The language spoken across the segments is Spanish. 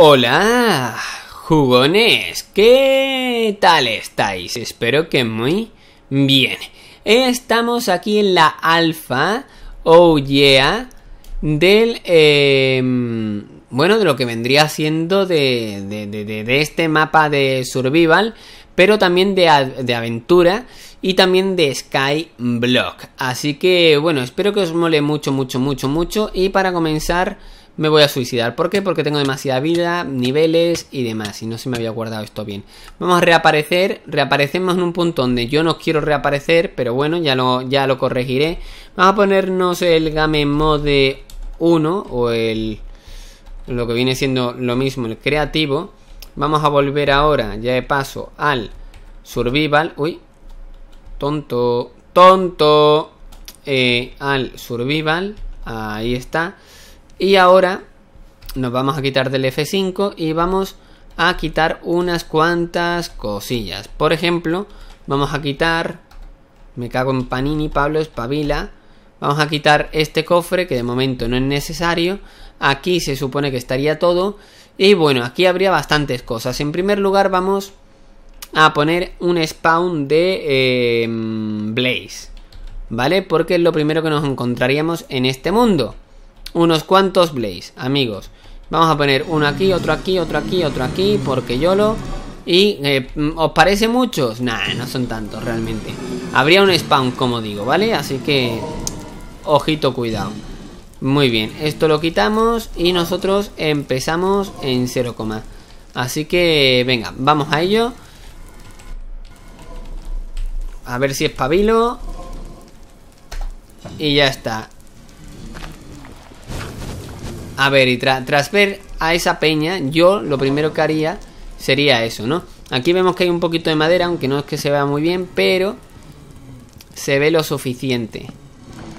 Hola, jugones, ¿qué tal estáis? Espero que muy bien. Estamos aquí en la alfa, oh yeah, del... Em, bueno, de lo que vendría siendo de, de, este mapa de survival, pero también de, de aventura y también de Skyblock. Así que, bueno, espero que os mole mucho, mucho, mucho, mucho. Y para comenzar me voy a suicidar. ¿Por qué? Porque tengo demasiada vida, niveles y demás. Y no se me había guardado esto bien. Vamos a reaparecer. Reaparecemos en un punto donde yo no quiero reaparecer. Pero bueno, ya lo, ya lo corregiré. Vamos a ponernos el game mode 1. O el... Lo que viene siendo lo mismo, el creativo. Vamos a volver ahora, ya de paso, al survival. Uy. Tonto. Tonto. Eh, al survival. Ahí está. Y ahora nos vamos a quitar del F5 y vamos a quitar unas cuantas cosillas. Por ejemplo, vamos a quitar... Me cago en Panini, Pablo, espabila. Vamos a quitar este cofre que de momento no es necesario. Aquí se supone que estaría todo. Y bueno, aquí habría bastantes cosas. En primer lugar vamos a poner un spawn de em, Blaze. ¿Vale? Porque es lo primero que nos encontraríamos en este mundo unos cuantos Blaze, amigos. Vamos a poner uno aquí, otro aquí, otro aquí, otro aquí, porque yo lo... ¿Y eh, mm, os parece muchos? Nah, no son tantos realmente. Habría un spawn, como digo, ¿vale? Así que... Ojito, cuidado. Muy bien, esto lo quitamos y nosotros empezamos en 0, así que venga, vamos a ello. A ver si espabilo. Y ya está. A ver, y tras ver a esa peña, yo lo primero que haría sería eso, ¿no? Aquí vemos que hay un poquito de madera, aunque no es que se vea muy bien, pero se ve lo suficiente.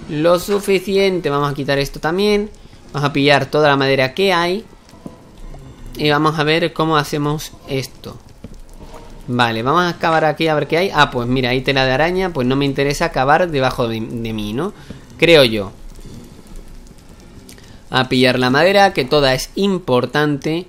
Lo suficiente, vamos a quitar esto también. Vamos a pillar toda la madera que hay. Y vamos a ver cómo hacemos esto. Vale, vamos a acabar aquí a ver qué hay. Ah, pues mira, ahí tela de araña, pues no me interesa acabar debajo de mí, ¿no? Creo yo a pillar la madera, que toda es importante.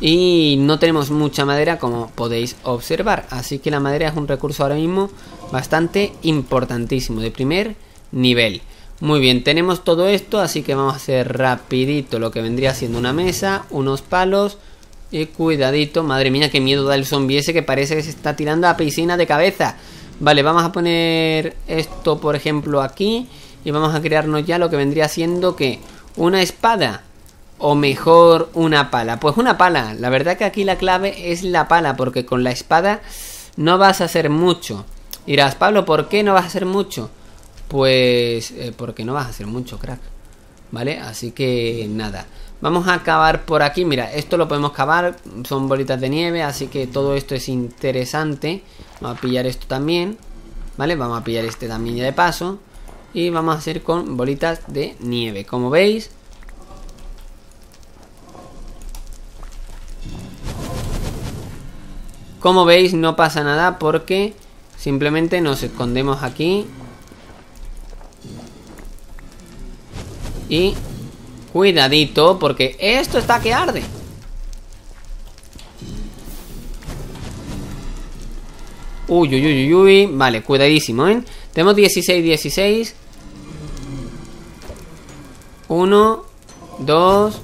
Y no tenemos mucha madera como podéis observar. Así que la madera es un recurso ahora mismo bastante importantísimo, de primer nivel. Muy bien, tenemos todo esto, así que vamos a hacer rapidito lo que vendría siendo una mesa, unos palos y cuidadito. Madre mía, qué miedo da el zombie ese que parece que se está tirando a piscina de cabeza. Vale, vamos a poner esto, por ejemplo, aquí y vamos a crearnos ya lo que vendría siendo que una espada o mejor una pala. Pues una pala, la verdad que aquí la clave es la pala porque con la espada no vas a hacer mucho. Dirás, Pablo, ¿por qué no vas a hacer mucho? Pues eh, porque no vas a hacer mucho, crack. ¿Vale? Así que nada. Vamos a cavar por aquí. Mira, esto lo podemos cavar. Son bolitas de nieve, así que todo esto es interesante. Vamos a pillar esto también. ¿Vale? Vamos a pillar este también ya de paso. Y vamos a hacer con bolitas de nieve. Como veis, Como veis no pasa nada porque simplemente nos escondemos aquí. Y cuidadito porque esto está que arde. Uy, uy, uy, uy, Vale, cuidadísimo, ¿eh? Tenemos 16, 16. Uno, dos,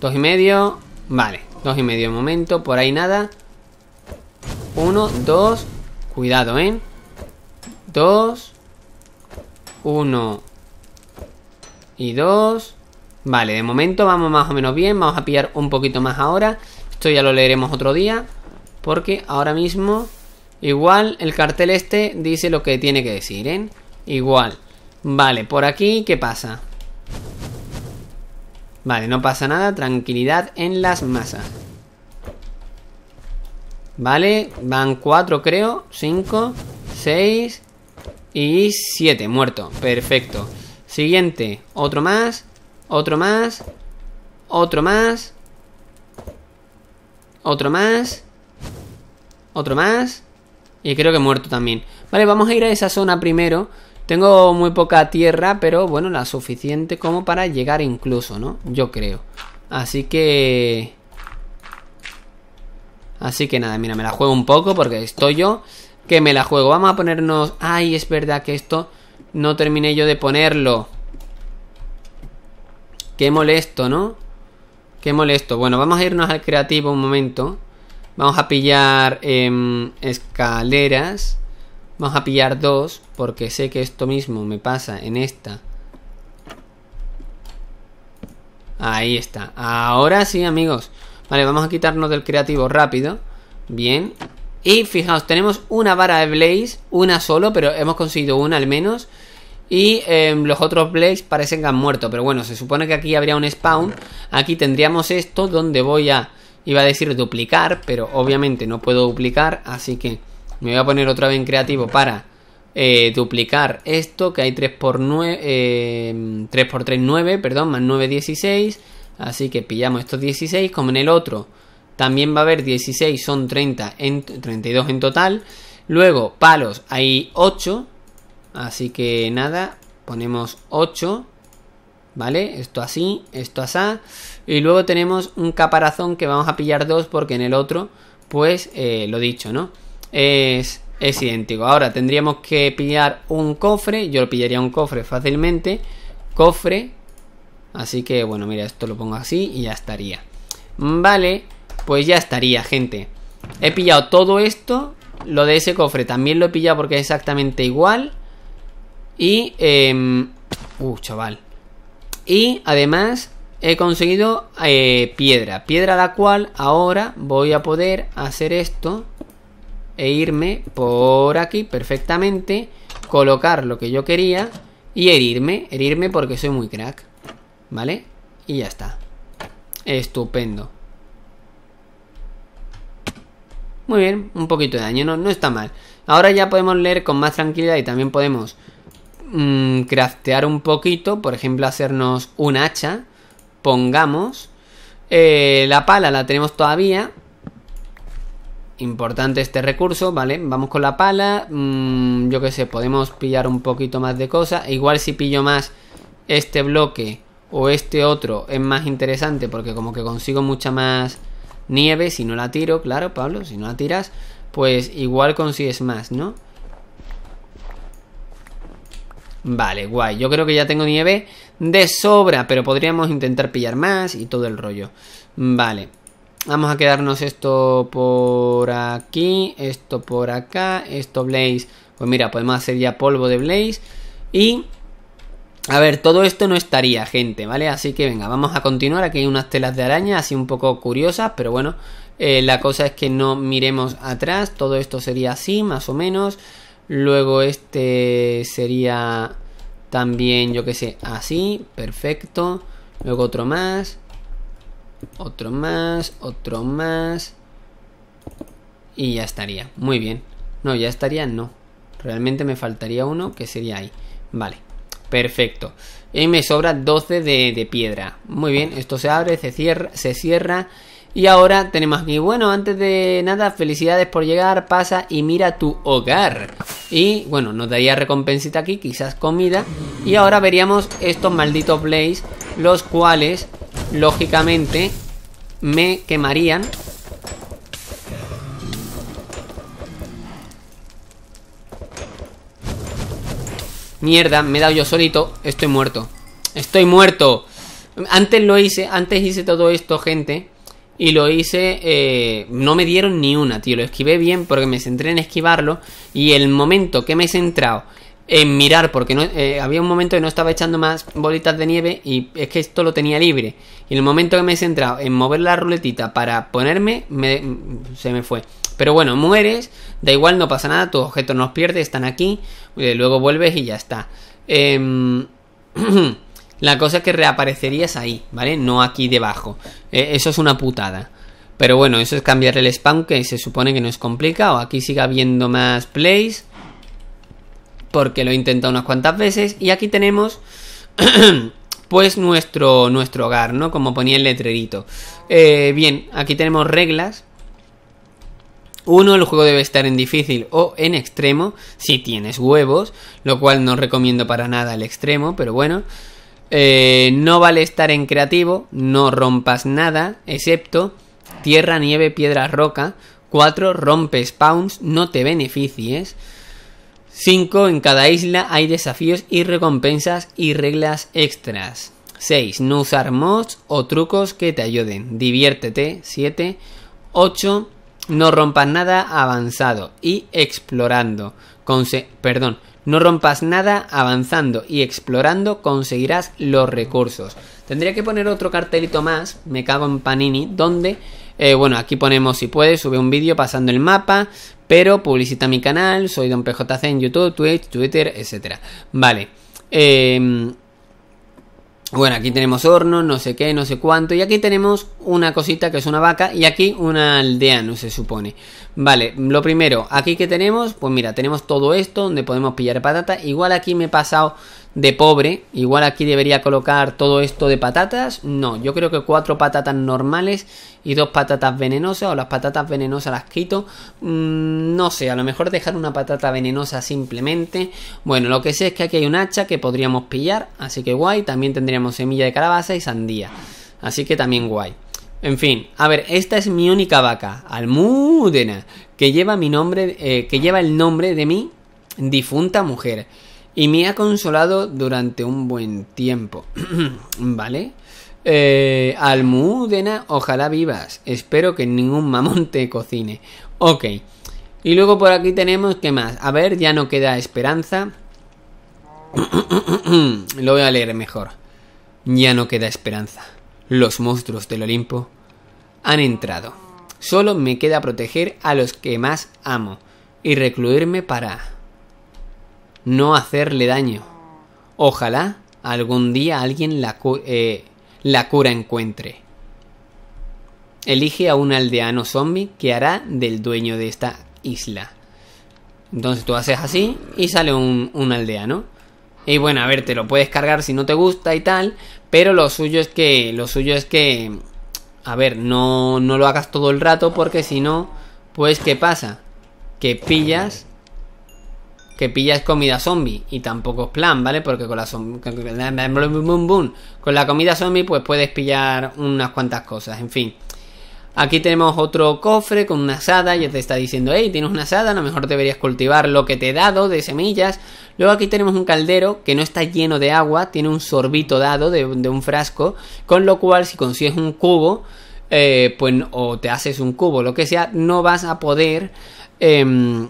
dos y medio. Vale, dos y medio de momento, por ahí nada. Uno, dos, cuidado, ¿eh? Dos, uno y dos. Vale, de momento vamos más o menos bien. Vamos a pillar un poquito más ahora. Esto ya lo leeremos otro día. Porque ahora mismo, igual el cartel este dice lo que tiene que decir, ¿eh? Igual. Vale, por aquí, ¿qué pasa? Vale, no pasa nada, tranquilidad en las masas. Vale, van cuatro creo, cinco, seis y siete, muerto, perfecto. Siguiente, otro más, otro más, otro más, otro más, otro más y creo que muerto también. Vale, vamos a ir a esa zona primero tengo muy poca tierra, pero bueno, la suficiente como para llegar incluso, ¿no? Yo creo. Así que... Así que nada, mira, me la juego un poco porque estoy yo que me la juego. Vamos a ponernos... Ay, es verdad que esto no terminé yo de ponerlo. Qué molesto, ¿no? Qué molesto. Bueno, vamos a irnos al creativo un momento. Vamos a pillar em, escaleras. Vamos a pillar dos porque sé que esto mismo me pasa en esta. Ahí está. Ahora sí, amigos. Vale, vamos a quitarnos del creativo rápido. Bien. Y fijaos, tenemos una vara de Blaze, una solo, pero hemos conseguido una al menos. Y em, los otros Blaze parecen que han muerto, pero bueno, se supone que aquí habría un spawn. Aquí tendríamos esto donde voy a, iba a decir duplicar, pero obviamente no puedo duplicar, así que me voy a poner otra vez en creativo para eh, duplicar esto, que hay 3 por 9, 3 9, perdón, más 9, 16. Así que pillamos estos 16, como en el otro también va a haber 16, son 30 en, 32 en total. Luego, palos, hay 8, así que nada, ponemos 8, ¿vale? Esto así, esto asá. Y luego tenemos un caparazón que vamos a pillar 2 porque en el otro, pues, eh, lo dicho, ¿no? es, es idéntico. Ahora tendríamos que pillar un cofre. Yo lo pillaría un cofre fácilmente. Cofre. Así que bueno, mira, esto lo pongo así y ya estaría. Mm, vale, pues ya estaría, gente. He pillado todo esto. Lo de ese cofre también lo he pillado porque es exactamente igual. Y... Eh, uh, chaval. Y además he conseguido eh, piedra. Piedra la cual ahora voy a poder hacer esto e irme por aquí perfectamente, colocar lo que yo quería y herirme, herirme porque soy muy crack, ¿vale? Y ya está. Estupendo. Muy bien, un poquito de daño, no, no está mal. Ahora ya podemos leer con más tranquilidad y también podemos mm, craftear un poquito, por ejemplo hacernos un hacha, pongamos... Eh, la pala la tenemos todavía, importante este recurso, ¿vale? Vamos con la pala, mm, yo qué sé, podemos pillar un poquito más de cosas. E igual si pillo más este bloque o este otro es más interesante porque como que consigo mucha más nieve, si no la tiro, claro, Pablo, si no la tiras, pues igual consigues más, ¿no? Vale, guay, yo creo que ya tengo nieve de sobra, pero podríamos intentar pillar más y todo el rollo. Vale. Vamos a quedarnos esto por aquí, esto por acá, esto Blaze. Pues mira, podemos hacer ya polvo de Blaze. Y... A ver, todo esto no estaría, gente, ¿vale? Así que venga, vamos a continuar. Aquí hay unas telas de araña, así un poco curiosas, pero bueno. Eh, la cosa es que no miremos atrás. Todo esto sería así, más o menos. Luego este sería también, yo que sé, así. Perfecto. Luego otro más. Otro más, otro más. Y ya estaría. Muy bien. No, ya estaría, no. Realmente me faltaría uno que sería ahí. Vale. Perfecto. Y me sobra 12 de, de, piedra. Muy bien, esto se abre, se cierra, se cierra. Y ahora tenemos aquí, bueno, antes de nada, felicidades por llegar, pasa y mira tu hogar. Y bueno, nos daría recompensita aquí, quizás comida. Y ahora veríamos estos malditos blaze, los cuales lógicamente me quemarían. Mierda, me he dado yo solito. Estoy muerto. Estoy muerto. Antes lo hice, antes hice todo esto, gente. Y lo hice, eh, no me dieron ni una, tío. Lo esquivé bien porque me centré en esquivarlo. Y el momento que me he centrado en mirar, porque no, eh, había un momento que no estaba echando más bolitas de nieve y es que esto lo tenía libre. Y en el momento que me he centrado en mover la ruletita para ponerme, me, se me fue. Pero bueno, mueres, da igual, no pasa nada, tus objetos no los pierdes, están aquí, eh, luego vuelves y ya está. Em, la cosa es que reaparecerías ahí, ¿vale? No aquí debajo. E, eso es una putada. Pero bueno, eso es cambiar el spam que se supone que no es complicado aquí sigue habiendo más plays porque lo he intentado unas cuantas veces y aquí tenemos pues nuestro, nuestro hogar, ¿no? Como ponía el letrerito. Eh, bien, aquí tenemos reglas. Uno, el juego debe estar en difícil o en extremo, si tienes huevos, lo cual no recomiendo para nada el extremo, pero bueno. Eh, no vale estar en creativo, no rompas nada, excepto tierra, nieve, piedra, roca. 4. rompes spawns, no te beneficies. 5. En cada isla hay desafíos y recompensas y reglas extras. 6. No usar mods o trucos que te ayuden. Diviértete. 7. 8. No rompas nada avanzado y explorando. perdón. No rompas nada avanzando y explorando conseguirás los recursos. Tendría que poner otro cartelito más, me cago en Panini, donde eh, bueno, aquí ponemos si puedes, sube un vídeo pasando el mapa, pero publicita mi canal, soy Don PJC en YouTube, Twitch, Twitter, etcétera. Vale. Em, bueno, aquí tenemos horno, no sé qué, no sé cuánto. Y aquí tenemos una cosita que es una vaca. Y aquí una aldea, no se supone. Vale, lo primero, aquí que tenemos, pues mira, tenemos todo esto donde podemos pillar patata. Igual aquí me he pasado de pobre. Igual aquí debería colocar todo esto de patatas. No, yo creo que cuatro patatas normales y dos patatas venenosas. O las patatas venenosas las quito. Mm, no sé, a lo mejor dejar una patata venenosa simplemente. Bueno, lo que sé es que aquí hay un hacha que podríamos pillar. Así que guay. También tendríamos semilla de calabaza y sandía. Así que también guay. En fin, a ver, esta es mi única vaca, Almudena, que lleva mi nombre, eh, que lleva el nombre de mi difunta mujer y me ha consolado durante un buen tiempo. ¿Vale? Eh, Almudena, ojalá vivas. Espero que ningún mamón te cocine. Ok. Y luego por aquí tenemos, ¿qué más? A ver, ya no queda esperanza. Lo voy a leer mejor. Ya no queda esperanza. Los monstruos del Olimpo han entrado. Solo me queda proteger a los que más amo y recluirme para no hacerle daño. Ojalá algún día alguien la, eh, la cura encuentre. Elige a un aldeano zombie que hará del dueño de esta isla. Entonces tú haces así y sale un, aldeano. Y bueno, a ver, te lo puedes cargar si no te gusta y tal. Pero lo suyo es que. Lo suyo es que. A ver, no, no lo hagas todo el rato. Porque si no. Pues, ¿qué pasa? Que pillas que pillas comida zombie y tampoco es plan, ¿vale? Porque con la con la comida zombie pues puedes pillar unas cuantas cosas, en fin. Aquí tenemos otro cofre con una asada, ya te está diciendo, hey, tienes una asada, a lo mejor deberías cultivar lo que te he dado de semillas. Luego aquí tenemos un caldero que no está lleno de agua, tiene un sorbito dado de, un frasco, con lo cual si consigues un cubo, eh, pues o te haces un cubo, lo que sea, no vas a poder... Em,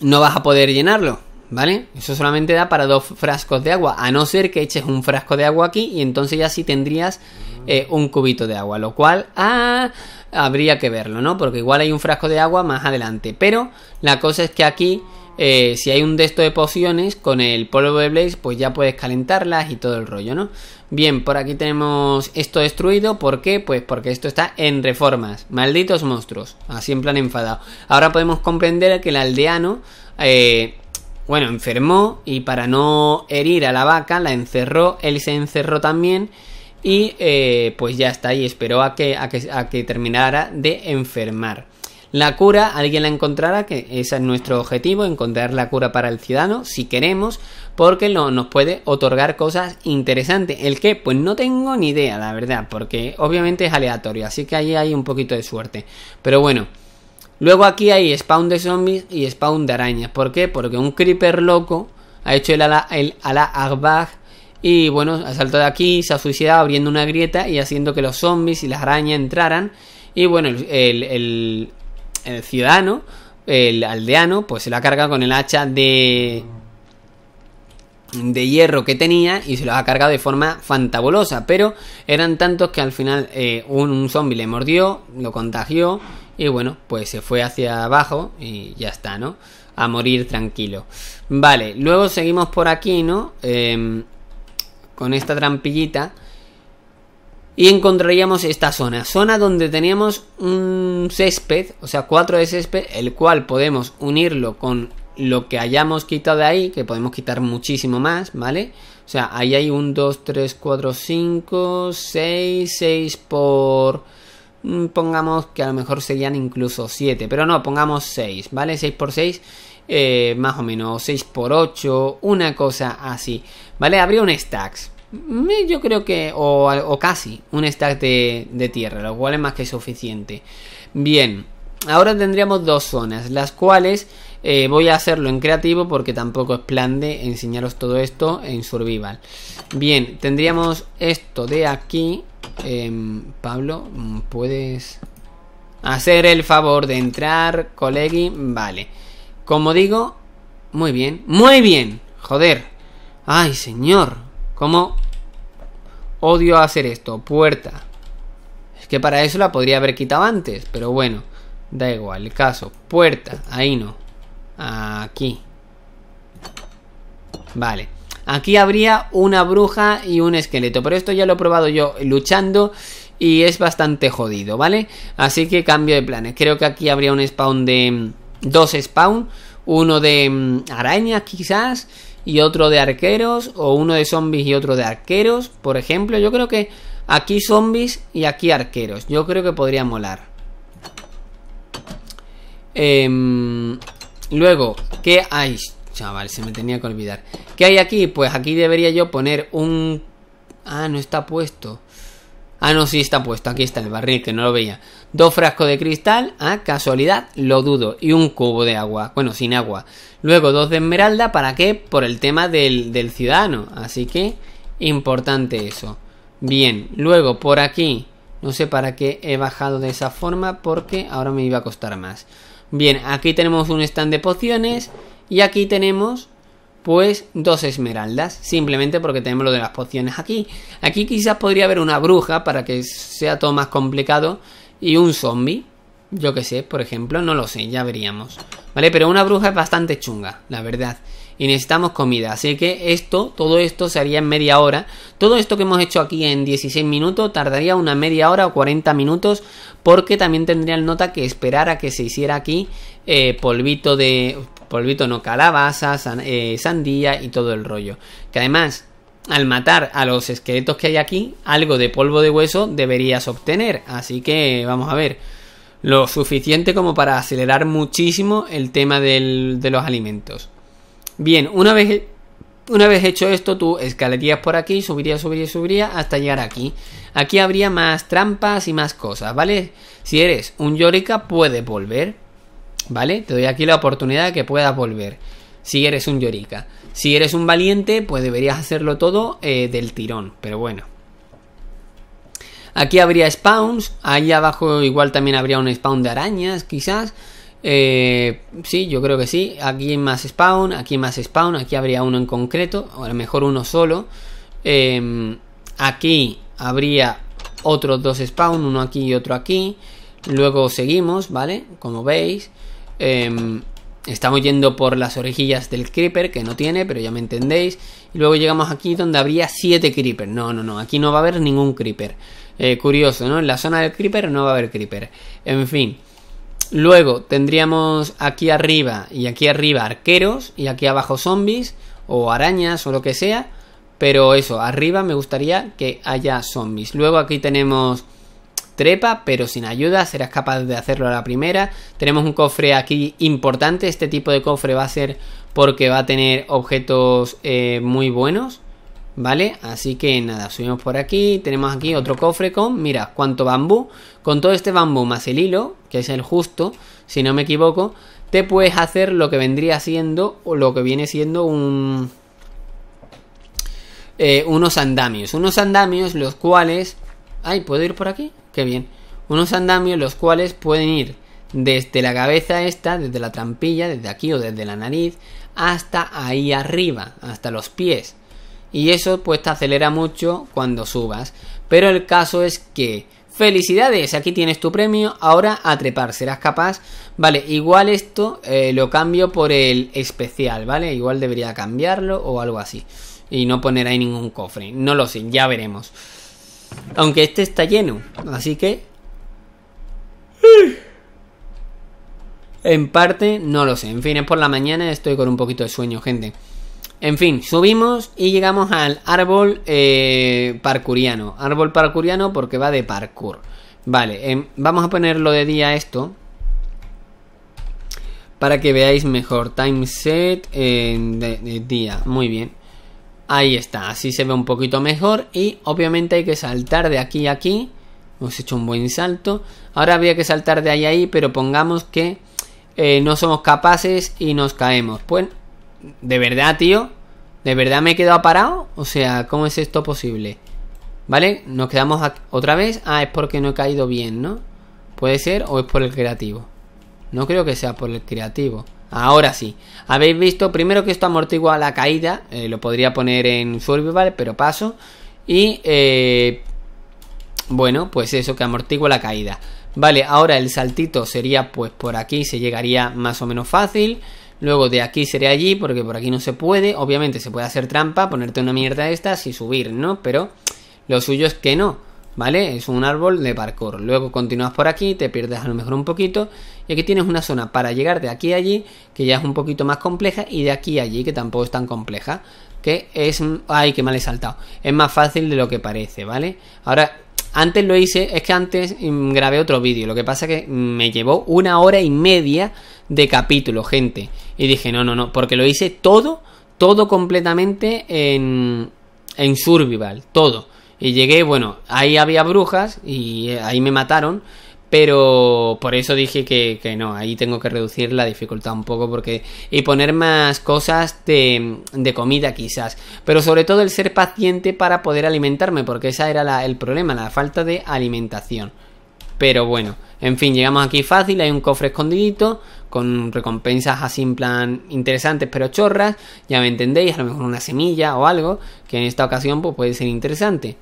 no vas a poder llenarlo, ¿vale? Eso solamente da para dos frascos de agua, a no ser que eches un frasco de agua aquí y entonces ya sí tendrías eh, un cubito de agua, lo cual ah, habría que verlo, ¿no? Porque igual hay un frasco de agua más adelante, pero la cosa es que aquí... Eh, si hay un desto de pociones, con el polvo de Blaze, pues ya puedes calentarlas y todo el rollo, ¿no? Bien, por aquí tenemos esto destruido. ¿Por qué? Pues porque esto está en reformas. Malditos monstruos. Así en plan enfadado. Ahora podemos comprender que el aldeano... Eh, bueno, enfermó y para no herir a la vaca la encerró, él se encerró también y eh, pues ya está y esperó a que, a que terminara de enfermar. La cura, alguien la encontrará, que ese es nuestro objetivo, encontrar la cura para el ciudadano, si queremos, porque nos puede otorgar cosas interesantes. ¿El qué? Pues no tengo ni idea, la verdad, porque obviamente es aleatorio, así que ahí hay un poquito de suerte. Pero bueno. Luego aquí hay spawn de zombies y spawn de arañas. ¿Por qué? Porque un creeper loco ha hecho el ala, el y bueno, ha saltado de aquí, se ha suicidado abriendo una grieta y haciendo que los zombies y las arañas entraran. Y bueno, el, el ciudadano, el aldeano, pues se la ha cargado con el hacha de de hierro que tenía y se los ha cargado de forma fantabulosa, pero eran tantos que al final eh, un, un zombie le mordió, lo contagió y bueno, pues se fue hacia abajo y ya está, ¿no? A morir tranquilo. Vale, luego seguimos por aquí, ¿no? Em, con esta trampillita y encontraríamos esta zona, zona donde teníamos un césped, o sea, 4 de césped, el cual podemos unirlo con lo que hayamos quitado de ahí, que podemos quitar muchísimo más, ¿vale? O sea, ahí hay un 2, 3, 4, 5, 6, 6 por... Mm, pongamos que a lo mejor serían incluso 7, pero no, pongamos 6, ¿vale? 6 por 6, eh, más o menos, 6 por 8, una cosa así, ¿vale? Habría un stacks, yo creo que, o, casi, un stack de, tierra, lo cual es más que suficiente. Bien, ahora tendríamos dos zonas, las cuales eh, voy a hacerlo en creativo porque tampoco es plan de enseñaros todo esto en survival. Bien, tendríamos esto de aquí. Em, Pablo, ¿puedes hacer el favor de entrar, colegi? Vale. Como digo, muy bien, muy bien. Joder. Ay, señor. ¿Cómo odio hacer esto? Puerta. Es que para eso la podría haber quitado antes, pero bueno, da igual, el caso. Puerta, ahí no. Aquí. Vale. Aquí habría una bruja y un esqueleto, pero esto ya lo he probado yo luchando y es bastante jodido, ¿vale? Así que cambio de planes. Creo que aquí habría un spawn de... Mm, dos spawn, uno de mm, Araña quizás y otro de arqueros, o uno de zombies y otro de arqueros, por ejemplo. Yo creo que aquí zombies y aquí arqueros. Yo creo que podría molar. Em, luego, ¿qué hay? Chaval, se me tenía que olvidar. ¿Qué hay aquí? Pues aquí debería yo poner un... Ah, no está puesto. Ah, no, sí está puesto. Aquí está el barril, que no lo veía. Dos frascos de cristal. a ah, casualidad, lo dudo. Y un cubo de agua. Bueno, sin agua. Luego dos de esmeralda. ¿Para qué? Por el tema del, del ciudadano. Así que, importante eso. Bien, luego por aquí. No sé para qué he bajado de esa forma porque ahora me iba a costar más. Bien, aquí tenemos un stand de pociones y aquí tenemos pues dos esmeraldas, simplemente porque tenemos lo de las pociones aquí. Aquí quizás podría haber una bruja para que sea todo más complicado y un zombie, yo que sé, por ejemplo, no lo sé, ya veríamos. ¿Vale? Pero una bruja es bastante chunga, la verdad. Y necesitamos comida, así que esto, todo esto se haría en media hora. Todo esto que hemos hecho aquí en 16 minutos tardaría una media hora o 40 minutos porque también tendría nota que esperar a que se hiciera aquí eh, polvito de polvito no, calabaza, eh, sandía y todo el rollo. Que además, al matar a los esqueletos que hay aquí, algo de polvo de hueso deberías obtener. Así que vamos a ver. Lo suficiente como para acelerar muchísimo el tema de los alimentos. Bien, una vez una vez hecho esto, tú escalarías por aquí, subiría, subiría, subiría hasta llegar aquí. Aquí habría más trampas y más cosas, ¿vale? Si eres un Yorika, puedes volver. ¿vale? Te doy aquí la oportunidad de que puedas volver. Si eres un Yorika. Si eres un valiente, pues deberías hacerlo todo eh, del tirón, pero bueno. Aquí habría spawns, ahí abajo igual también habría un spawn de arañas, quizás. Eh, sí, yo creo que sí. Aquí más spawn, aquí más spawn, aquí habría uno en concreto, o a lo mejor uno solo. Em, aquí habría otros dos spawn, uno aquí y otro aquí. Luego seguimos, ¿vale? Como veis. Em, estamos yendo por las orejillas del creeper, que no tiene, pero ya me entendéis. Y luego llegamos aquí donde habría 7 creeper. No, no, no, aquí no va a haber ningún creeper. Eh, curioso, ¿no? En la zona del creeper no va a haber creeper. En fin. Luego tendríamos aquí arriba y aquí arriba arqueros y aquí abajo zombies o arañas o lo que sea. Pero eso, arriba me gustaría que haya zombies. Luego aquí tenemos trepa, pero sin ayuda, serás capaz de hacerlo a la primera. Tenemos un cofre aquí importante, este tipo de cofre va a ser porque va a tener objetos eh, muy buenos. ¿Vale? Así que nada, subimos por aquí. Tenemos aquí otro cofre con, mira, cuánto bambú. Con todo este bambú más el hilo, que es el justo, si no me equivoco, te puedes hacer lo que vendría siendo, o lo que viene siendo un... Eh, unos andamios. Unos andamios los cuales... Ay, ¿puedo ir por aquí? qué bien, unos andamios los cuales pueden ir desde la cabeza esta, desde la trampilla, desde aquí o desde la nariz, hasta ahí arriba, hasta los pies. Y eso pues te acelera mucho cuando subas. Pero el caso es que... Felicidades, aquí tienes tu premio, ahora a trepar, serás capaz. Vale, igual esto eh, lo cambio por el especial, ¿vale? Igual debería cambiarlo o algo así. Y no poner ahí ningún cofre, no lo sé, ya veremos. Aunque este está lleno, así que... En parte, no lo sé. En fin, es por la mañana, estoy con un poquito de sueño, gente. En fin, subimos y llegamos al árbol eh, parkuriano. Árbol parkuriano porque va de parkour. Vale, em, vamos a ponerlo de día esto. Para que veáis mejor. Time set eh, De día. Muy bien. Ahí está, así se ve un poquito mejor y obviamente hay que saltar de aquí a aquí. Hemos hecho un buen salto. Ahora había que saltar de ahí a ahí, pero pongamos que eh, no somos capaces y nos caemos. Pues, de verdad, tío, ¿de verdad me he quedado parado? O sea, ¿cómo es esto posible? ¿Vale? Nos quedamos otra vez. Ah, es porque no he caído bien, ¿no? Puede ser o es por el creativo. No creo que sea por el creativo. Ahora sí. Habéis visto primero que esto amortigua la caída. Eh, lo podría poner en survival, pero paso. Y eh, bueno, pues eso que amortigua la caída. Vale, ahora el saltito sería pues por aquí. Se llegaría más o menos fácil. Luego de aquí sería allí, porque por aquí no se puede. Obviamente se puede hacer trampa, ponerte una mierda de estas y subir, ¿no? Pero lo suyo es que no. ¿Vale? Es un árbol de parkour. Luego continúas por aquí, te pierdes a lo mejor un poquito y aquí tienes una zona para llegar de aquí a allí, que ya es un poquito más compleja, y de aquí a allí, que tampoco es tan compleja. Que es... ¡Ay, qué mal he saltado! Es más fácil de lo que parece, ¿vale? Ahora, antes lo hice, es que antes mm, grabé otro vídeo. Lo que pasa que mm, me llevó una hora y media de capítulo, gente. Y dije, no, no, no, porque lo hice todo, todo completamente en, en Survival, todo. Y llegué, bueno, ahí había brujas y eh, ahí me mataron. Pero por eso dije que, no, ahí tengo que reducir la dificultad un poco porque y poner más cosas de, de comida quizás. Pero sobre todo el ser paciente para poder alimentarme porque esa era el problema, la falta de alimentación. Pero bueno, en fin, llegamos aquí fácil, hay un cofre escondidito con recompensas así en plan interesantes pero chorras, ya me entendéis, a lo mejor una semilla o algo que en esta ocasión pues, puede ser interesante.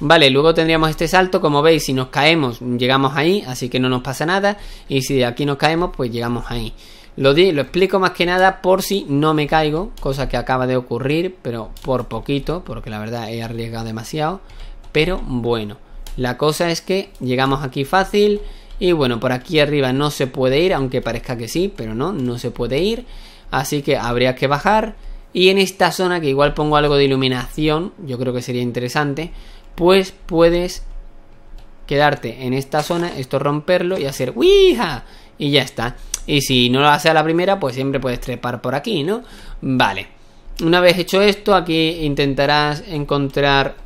Vale, luego tendríamos este salto, como veis, si nos caemos llegamos ahí, así que no nos pasa nada, y si de aquí nos caemos, pues llegamos ahí. Lo, lo explico más que nada por si no me caigo, cosa que acaba de ocurrir, pero por poquito, porque la verdad he arriesgado demasiado, pero bueno. La cosa es que llegamos aquí fácil y bueno, por aquí arriba no se puede ir, aunque parezca que sí, pero no, no se puede ir. Así que habría que bajar. Y en esta zona, que igual pongo algo de iluminación, yo creo que sería interesante, pues puedes quedarte en esta zona, esto romperlo y hacer ¡Wija! Y ya está. Y si no lo hace a la primera, pues siempre puedes trepar por aquí, ¿no? Vale. Una vez hecho esto, aquí intentarás encontrar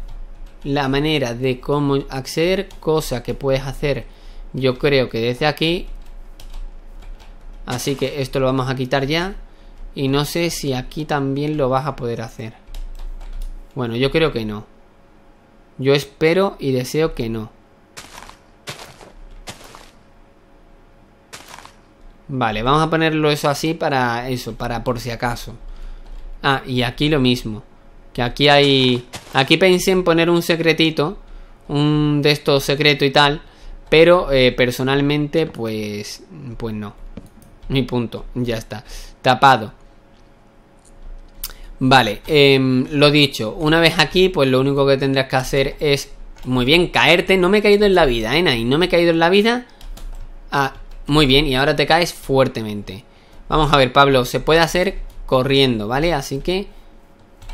la manera de cómo acceder, cosa que puedes hacer yo creo que desde aquí. Así que esto lo vamos a quitar ya. Y no sé si aquí también lo vas a poder hacer. Bueno, yo creo que no. Yo espero y deseo que no. Vale, vamos a ponerlo eso así para eso, para por si acaso. Ah, y aquí lo mismo. Que aquí hay... Aquí pensé en poner un secretito. Un de estos secreto y tal. Pero eh, personalmente, pues... Pues no. Mi punto. Ya está. Tapado. Vale, em, lo dicho, una vez aquí, pues lo único que tendrás que hacer es, muy bien, caerte. No me he caído en la vida, ¿eh, y No me he caído en la vida. Ah, muy bien, y ahora te caes fuertemente. Vamos a ver, Pablo, se puede hacer corriendo, ¿vale? Así que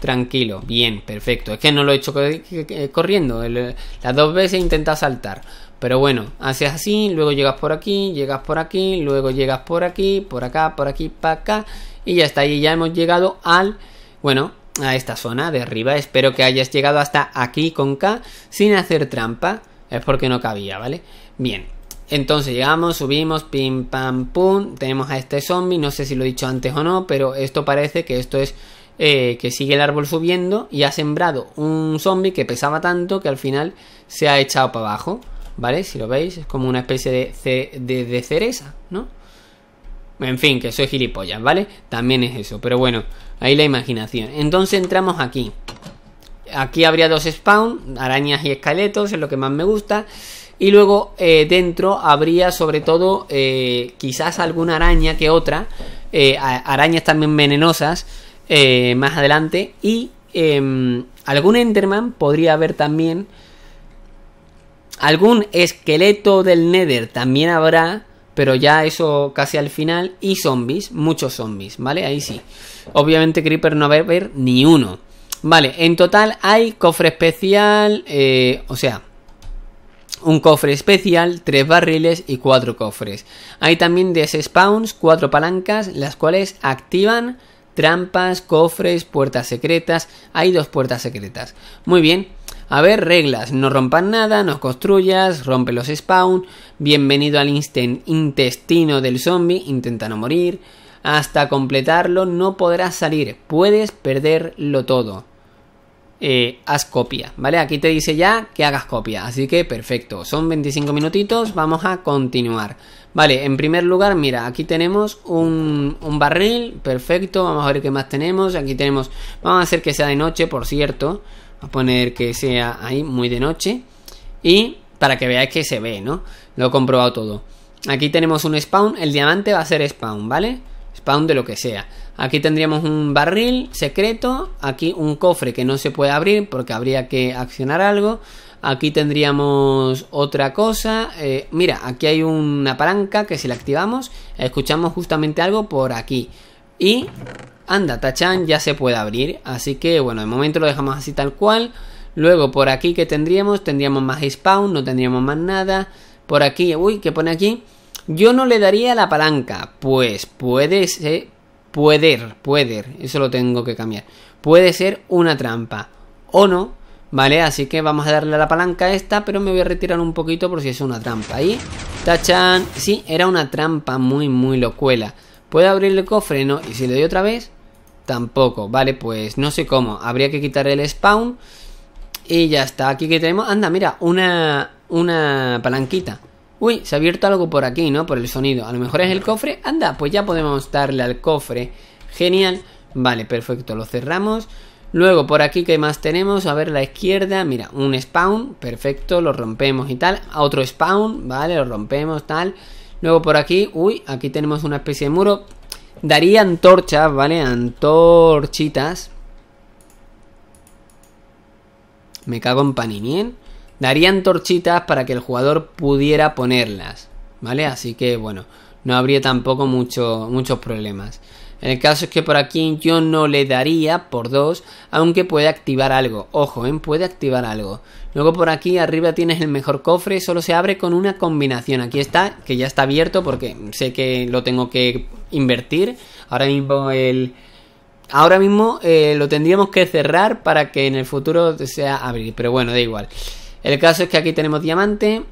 tranquilo, bien, perfecto. Es que no lo he hecho eh, eh, corriendo, eh, las dos veces intenta saltar. Pero bueno, haces así, luego llegas por aquí, llegas por aquí, luego llegas por aquí, por acá, por aquí, para acá. Y ya está, y ya hemos llegado al bueno, a esta zona de arriba. Espero que hayas llegado hasta aquí con K sin hacer trampa. Es porque no cabía, ¿vale? Bien. Entonces llegamos, subimos, pim pam pum. Tenemos a este zombie. No sé si lo he dicho antes o no, pero esto parece que esto es eh, que sigue el árbol subiendo y ha sembrado un zombie que pesaba tanto que al final se ha echado para abajo. ¿Vale? Si lo veis, es como una especie de, de, de cereza, ¿no? En fin, que soy gilipollas, ¿vale? También es eso. Pero bueno, Ahí la imaginación. Entonces entramos aquí. Aquí habría dos spawn, arañas y esqueletos, es lo que más me gusta. Y luego eh, dentro habría sobre todo eh, quizás alguna araña que otra. Eh, arañas también venenosas más adelante. Y em, algún Enderman podría haber también. Algún esqueleto del Nether también habrá pero ya eso casi al final. Y zombies, muchos zombies, ¿vale? Ahí sí. Obviamente Creeper no va a haber ni uno. Vale, en total hay cofre especial, eh, o sea, un cofre especial, tres barriles y cuatro cofres. Hay también 10 spawns, cuatro palancas, las cuales activan trampas, cofres, puertas secretas. Hay dos puertas secretas. Muy bien, a ver, reglas, no rompas nada, no construyas, rompe los spawn, bienvenido al intestino del zombie, intenta no morir, hasta completarlo no podrás salir, puedes perderlo todo. Eh, haz copia, ¿vale? Aquí te dice ya que hagas copia, así que perfecto, son 25 minutitos, vamos a continuar. Vale, en primer lugar, mira, aquí tenemos un, un barril, perfecto, vamos a ver qué más tenemos, aquí tenemos, vamos a hacer que sea de noche, por cierto, a poner que sea ahí muy de noche y para que veáis que se ve, ¿no? Lo he comprobado todo. Aquí tenemos un spawn, el diamante va a ser spawn, ¿vale? Spawn de lo que sea. Aquí tendríamos un barril secreto, aquí un cofre que no se puede abrir porque habría que accionar algo. Aquí tendríamos otra cosa. Eh, mira, aquí hay una palanca que si la activamos, escuchamos justamente algo por aquí. Y Anda, Tachan ya se puede abrir. Así que bueno, de momento lo dejamos así tal cual. Luego por aquí que tendríamos, tendríamos más spawn, no tendríamos más nada. Por aquí, uy, ¿qué pone aquí? Yo no le daría la palanca. Pues puede ser, poder, puede. eso lo tengo que cambiar. Puede ser una trampa o no, ¿vale? Así que vamos a darle a la palanca a esta, pero me voy a retirar un poquito por si es una trampa. Ahí, tachan, sí, era una trampa muy, muy locuela. ¿Puedo abrir el cofre? No, y si le doy otra vez, Tampoco, vale, pues no sé cómo. Habría que quitar el spawn. Y ya está. Aquí que tenemos. Anda, mira, una. Una palanquita. Uy, se ha abierto algo por aquí, ¿no? Por el sonido. A lo mejor es el cofre. Anda, pues ya podemos darle al cofre. Genial. Vale, perfecto. Lo cerramos. Luego, por aquí, ¿qué más tenemos? A ver, la izquierda. Mira, un spawn. Perfecto. Lo rompemos y tal. Otro spawn. Vale, lo rompemos, tal. Luego por aquí, uy, aquí tenemos una especie de muro. Daría antorchas, ¿vale? Antorchitas. Me cago en paninien. ¿eh? Daría antorchitas para que el jugador pudiera ponerlas, ¿vale? Así que, bueno, no habría tampoco mucho, muchos problemas. El caso es que por aquí yo no le daría por 2, aunque puede activar algo. Ojo, ¿eh? puede activar algo. Luego por aquí arriba tienes el mejor cofre, solo se abre con una combinación. Aquí está, que ya está abierto porque sé que lo tengo que invertir. Ahora mismo el... Ahora mismo eh, lo tendríamos que cerrar para que en el futuro sea abrir, pero bueno, da igual. El caso es que aquí tenemos diamante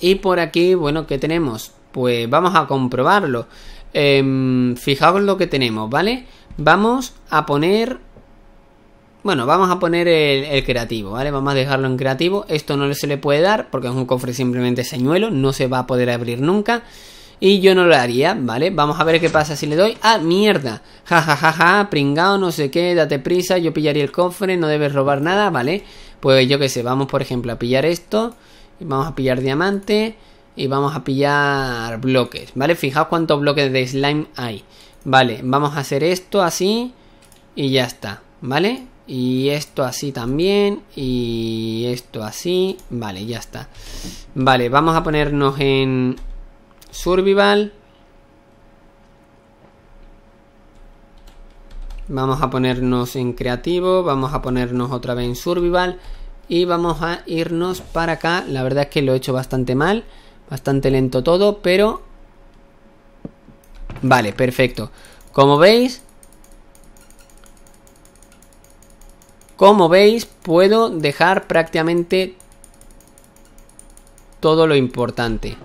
y por aquí, bueno, ¿qué tenemos? Pues vamos a comprobarlo. Em, fijaos lo que tenemos, ¿vale? Vamos a poner... Bueno, vamos a poner el, creativo, ¿vale? Vamos a dejarlo en creativo. Esto no se le puede dar porque es un cofre simplemente señuelo. No se va a poder abrir nunca. Y yo no lo haría, ¿vale? Vamos a ver qué pasa si le doy. ¡Ah, mierda! Ja, ja, ja, ja, pringao, no sé qué, date prisa, yo pillaría el cofre, no debes robar nada, ¿vale? Pues yo qué sé, vamos por ejemplo a pillar esto. Vamos a pillar diamante y vamos a pillar bloques, ¿vale? Fijaos cuántos bloques de slime hay. Vale, vamos a hacer esto así y ya está, ¿vale? Y esto así también y esto así, vale, ya está. Vale, vamos a ponernos en survival. Vamos a ponernos en creativo, vamos a ponernos otra vez en survival y vamos a irnos para acá. La verdad es que lo he hecho bastante mal. Bastante lento todo, pero... Vale, perfecto. Como veis... Como veis, puedo dejar prácticamente todo lo importante.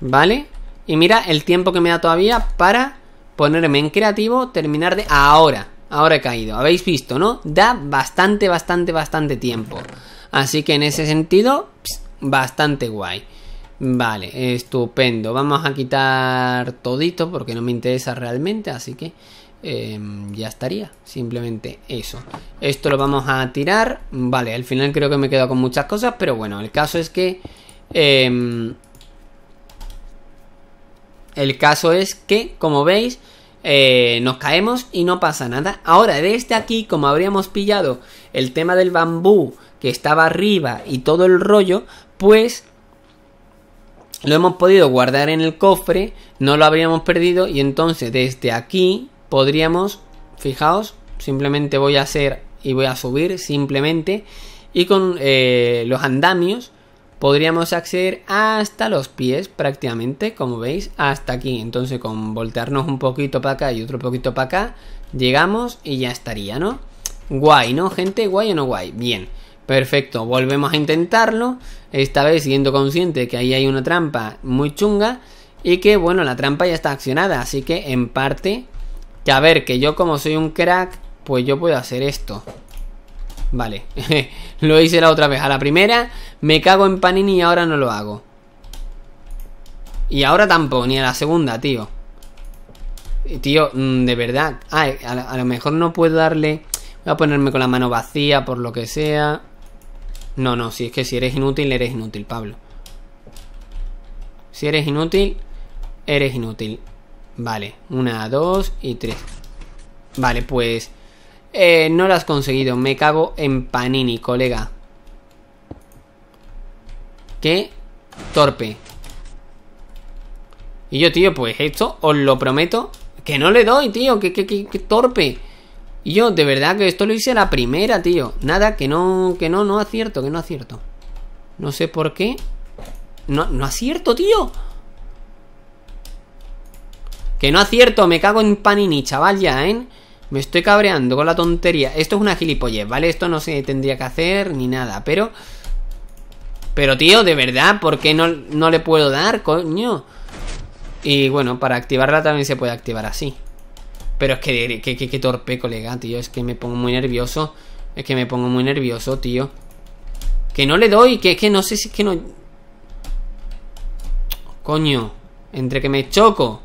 ¿Vale? Y mira el tiempo que me da todavía para ponerme en creativo, terminar de... Ahora, ahora he caído. Habéis visto, ¿no? Da bastante, bastante, bastante tiempo. Así que en ese sentido, bastante guay. Vale, estupendo. Vamos a quitar todito porque no me interesa realmente, así que em, ya estaría. Simplemente eso. Esto lo vamos a tirar. Vale, al final creo que me quedo con muchas cosas, pero bueno, el caso es que... Em, el caso es que, como veis, eh, nos caemos y no pasa nada. Ahora, desde este aquí, como habríamos pillado el tema del bambú que estaba arriba y todo el rollo, pues lo hemos podido guardar en el cofre, no lo habríamos perdido y entonces desde aquí podríamos, fijaos, simplemente voy a hacer y voy a subir simplemente y con eh, los andamios podríamos acceder hasta los pies prácticamente, como veis, hasta aquí. Entonces con voltearnos un poquito para acá y otro poquito para acá, llegamos y ya estaría, ¿no? Guay, ¿no, gente? ¿Guay o no guay? Bien. Perfecto, volvemos a intentarlo. Esta vez siendo consciente que ahí hay una trampa muy chunga. Y que bueno, la trampa ya está accionada. Así que en parte, que a ver, que yo como soy un crack, pues yo puedo hacer esto. Vale, lo hice la otra vez. A la primera me cago en Panini y ahora no lo hago. Y ahora tampoco, ni a la segunda, tío. Tío, mm, de verdad. ay a, lo mejor no puedo darle... Voy a ponerme con la mano vacía por lo que sea. No, no, si es que si eres inútil, eres inútil, Pablo. Si eres inútil, eres inútil. Vale, una, dos y tres. Vale, pues... Eh, no lo has conseguido, me cago en Panini, colega. Qué torpe. Y yo, tío, pues esto os lo prometo. Que no le doy, tío, que, qué qué torpe. Y yo, de verdad que esto lo hice la primera, tío. Nada, que no, que no, no acierto, que no acierto. No sé por qué. No, no acierto, tío. Que no acierto, me cago en panini, chaval, ya, ¿eh? Me estoy cabreando con la tontería. Esto es una gilipollez, ¿vale? Esto no se tendría que hacer ni nada, pero... Pero, tío, de verdad, ¿por qué no, no le puedo dar, coño? Y, bueno, para activarla también se puede activar así. Pero es que, que, torpe, colega, tío. Es que me pongo muy nervioso. Es que me pongo muy nervioso, tío. Que no le doy, que es que no sé si es que no... Coño, entre que me choco.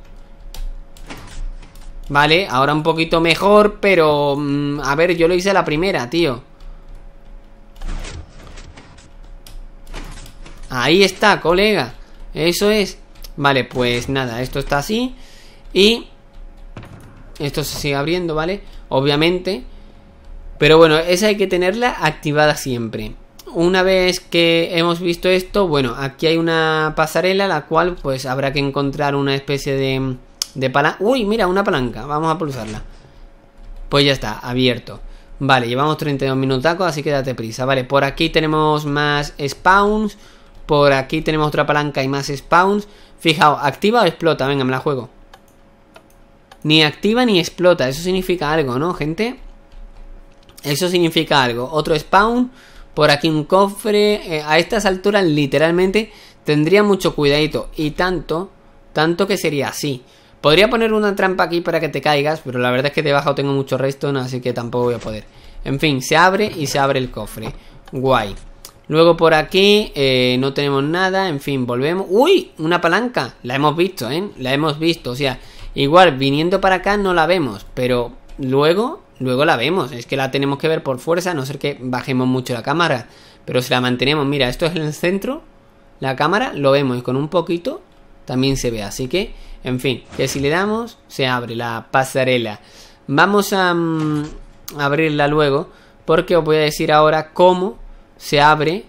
Vale, ahora un poquito mejor, pero... Mm, a ver, yo lo hice a la primera, tío. Ahí está, colega. Eso es. Vale, pues nada, esto está así. Y esto se sigue abriendo, ¿vale? Obviamente. Pero bueno, esa hay que tenerla activada siempre. Una vez que hemos visto esto, bueno, aquí hay una pasarela la cual pues habrá que encontrar una especie de, de palanca. Uy, mira, una palanca. Vamos a pulsarla. Pues ya está, abierto. Vale, llevamos 32 minutos, así que date prisa. Vale, por aquí tenemos más spawns. Por aquí tenemos otra palanca y más spawns. Fijaos, activa o explota. Venga, me la juego. Ni activa ni explota. Eso significa algo, ¿no, gente? Eso significa algo. Otro spawn. Por aquí un cofre. Eh, a estas alturas, literalmente, tendría mucho cuidadito. Y tanto, tanto que sería así. Podría poner una trampa aquí para que te caigas, pero la verdad es que debajo tengo mucho resto, ¿no? así que tampoco voy a poder. En fin, se abre y se abre el cofre. Guay. Luego por aquí eh, no tenemos nada, en fin, volvemos. ¡Uy! Una palanca. La hemos visto, ¿eh? La hemos visto, o sea, Igual, viniendo para acá no la vemos, pero luego, luego la vemos. Es que la tenemos que ver por fuerza, a no ser que bajemos mucho la cámara. Pero si la mantenemos, mira, esto es el centro, la cámara, lo vemos y con un poquito también se ve. Así que, en fin, que si le damos, se abre la pasarela. Vamos a mm, abrirla luego, porque os voy a decir ahora cómo se abre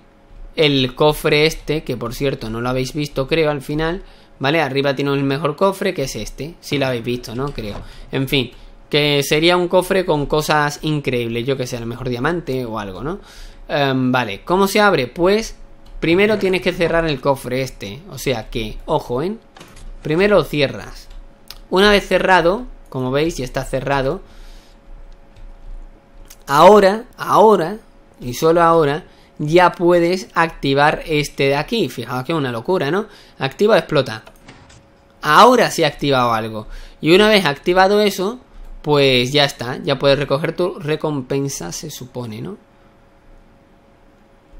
el cofre este, que por cierto no lo habéis visto creo al final, ¿Vale? Arriba tiene el mejor cofre, que es este. Si lo habéis visto, ¿no? Creo. En fin, que sería un cofre con cosas increíbles. Yo que sé, el mejor diamante o algo, ¿no? Em, vale, ¿cómo se abre? Pues primero tienes que cerrar el cofre este. O sea que, ojo, ¿eh? Primero lo cierras. Una vez cerrado, como veis, ya está cerrado. Ahora, ahora, y solo ahora, ya puedes activar este de aquí. Fijaos que es una locura, ¿no? Activa explota. Ahora sí ha activado algo. Y una vez activado eso, pues ya está. Ya puedes recoger tu recompensa, se supone, ¿no?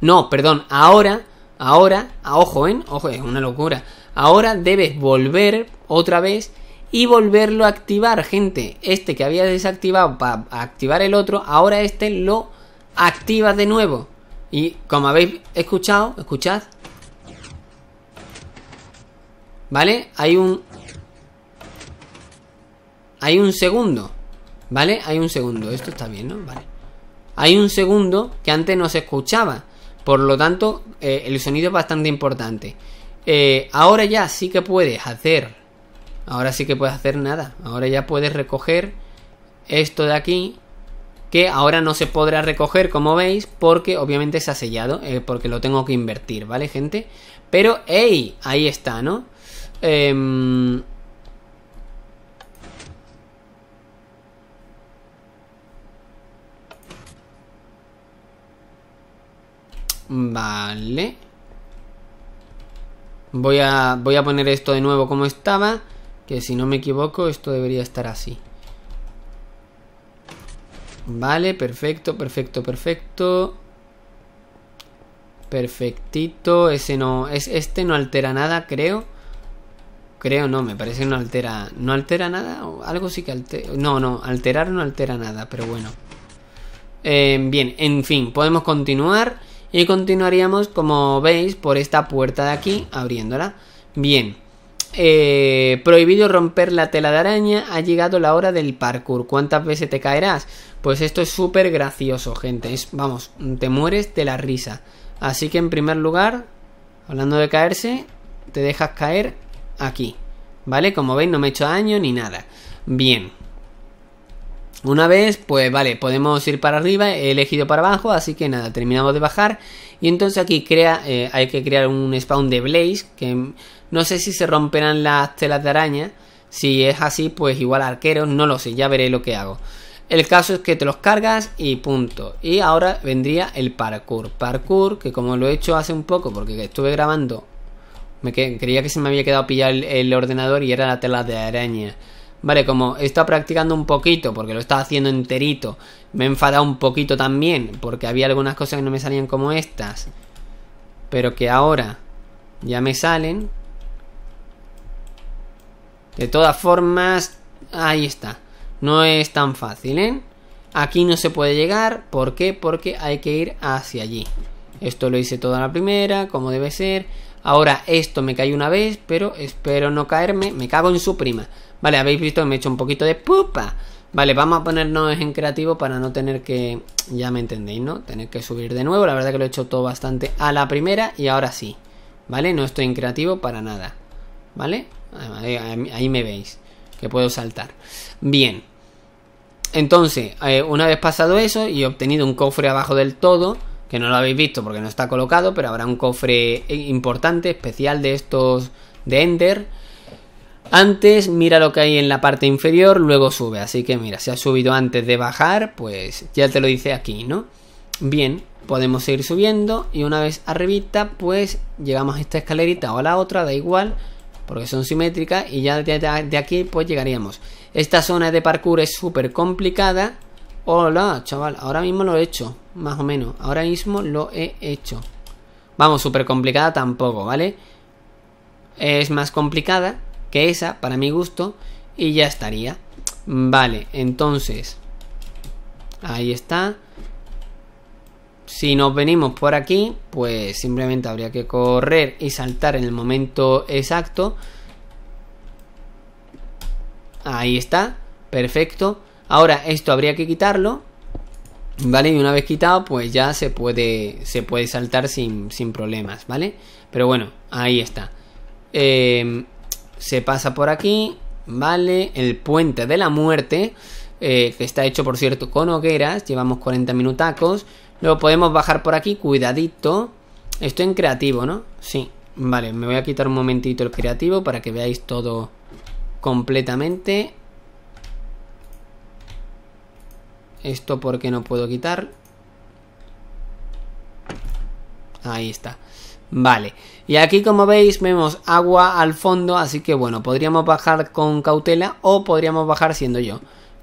No, perdón. Ahora, ahora, ah, ojo, ¿eh? Ojo, es una locura. Ahora debes volver otra vez y volverlo a activar, gente. Este que había desactivado para activar el otro, ahora este lo Activa de nuevo. Y como habéis escuchado, escuchad. ¿Vale? Hay un... Hay un segundo. ¿Vale? Hay un segundo. Esto está bien, ¿no? Vale. Hay un segundo que antes no se escuchaba. Por lo tanto, eh, el sonido es bastante importante. Eh, ahora ya sí que puedes hacer. Ahora sí que puedes hacer nada. Ahora ya puedes recoger esto de aquí que ahora no se podrá recoger como veis porque obviamente se ha sellado, eh, porque lo tengo que invertir, ¿vale gente? Pero, ¡hey! Ahí está, ¿no? Em, vale. Voy a, voy a poner esto de nuevo como estaba, que si no me equivoco esto debería estar así. Vale, perfecto, perfecto, perfecto. Perfectito. Ese no. Es, este no altera nada, creo. Creo no, me parece que no altera. ¿No altera nada? Algo sí que altera. No, no, alterar no altera nada, pero bueno. Eh, bien, en fin, podemos continuar. Y continuaríamos, como veis, por esta puerta de aquí, abriéndola. Bien. Eh, prohibido romper la tela de araña, ha llegado la hora del parkour. ¿Cuántas veces te caerás? Pues esto es súper gracioso, gente. vamos, te mueres de la risa. Así que en primer lugar, hablando de caerse, te dejas caer aquí. ¿Vale? Como veis, no me he hecho daño ni nada. Bien. Una vez, pues vale, podemos ir para arriba, he elegido para abajo, así que nada, terminamos de bajar. Y entonces aquí crea, eh, hay que crear un spawn de Blaze, que no sé si se romperán las telas de araña. Si es así, pues igual arqueros, no lo sé, ya veré lo que hago. El caso es que te los cargas y punto. Y ahora vendría el parkour. Parkour, que como lo he hecho hace un poco, porque estuve grabando, me creía que se me había quedado pillado el, ordenador y era la tela de araña. Vale, como he estado practicando un poquito, porque lo estaba haciendo enterito, me he enfadado un poquito también, porque había algunas cosas que no me salían como estas, pero que ahora ya me salen, de todas formas, ahí está. No es tan fácil, ¿eh? Aquí no se puede llegar. ¿Por qué? Porque hay que ir hacia allí. Esto lo hice toda la primera, como debe ser. Ahora esto me caí una vez, pero espero no caerme. Me cago en su prima. Vale, habéis visto que me he hecho un poquito de pupa. Vale, vamos a ponernos en creativo para no tener que... Ya me entendéis, ¿no? Tener que subir de nuevo. La verdad que lo he hecho todo bastante a la primera y ahora sí. ¿Vale? No estoy en creativo para nada. ¿Vale? Ahí, me veis, que puedo saltar. Bien. Entonces, eh, una vez pasado eso y obtenido un cofre abajo del todo, que no lo habéis visto porque no está colocado, pero habrá un cofre importante, especial de estos de Ender. Antes mira lo que hay en la parte inferior, luego sube. Así que mira, si ha subido antes de bajar, pues ya te lo dice aquí, ¿no? Bien, podemos seguir subiendo y una vez arribita, pues llegamos a esta escalerita o a la otra, da igual porque son simétricas y ya de, aquí pues llegaríamos. Esta zona de parkour es súper complicada. Hola, chaval, ahora mismo lo he hecho, más o menos. Ahora mismo lo he hecho. Vamos, súper complicada tampoco, ¿vale? Es más complicada que esa, para mi gusto, y ya estaría. Vale, entonces... Ahí está. Si nos venimos por aquí, pues simplemente habría que correr y saltar en el momento exacto. Ahí está, perfecto. Ahora esto habría que quitarlo. ¿Vale? Y una vez quitado, pues ya se puede, se puede saltar sin, problemas, ¿vale? Pero bueno, ahí está. Em, se pasa por aquí, ¿vale? El puente de la muerte, eh, que está hecho, por cierto, con hogueras. Llevamos 40 minutacos. Luego podemos bajar por aquí, cuidadito. Estoy en creativo, ¿no? Sí. Vale, me voy a quitar un momentito el creativo para que veáis todo completamente. Esto porque no puedo quitar. Ahí está. Vale. Y aquí como veis vemos agua al fondo, así que bueno, podríamos bajar con cautela o podríamos bajar siendo yo.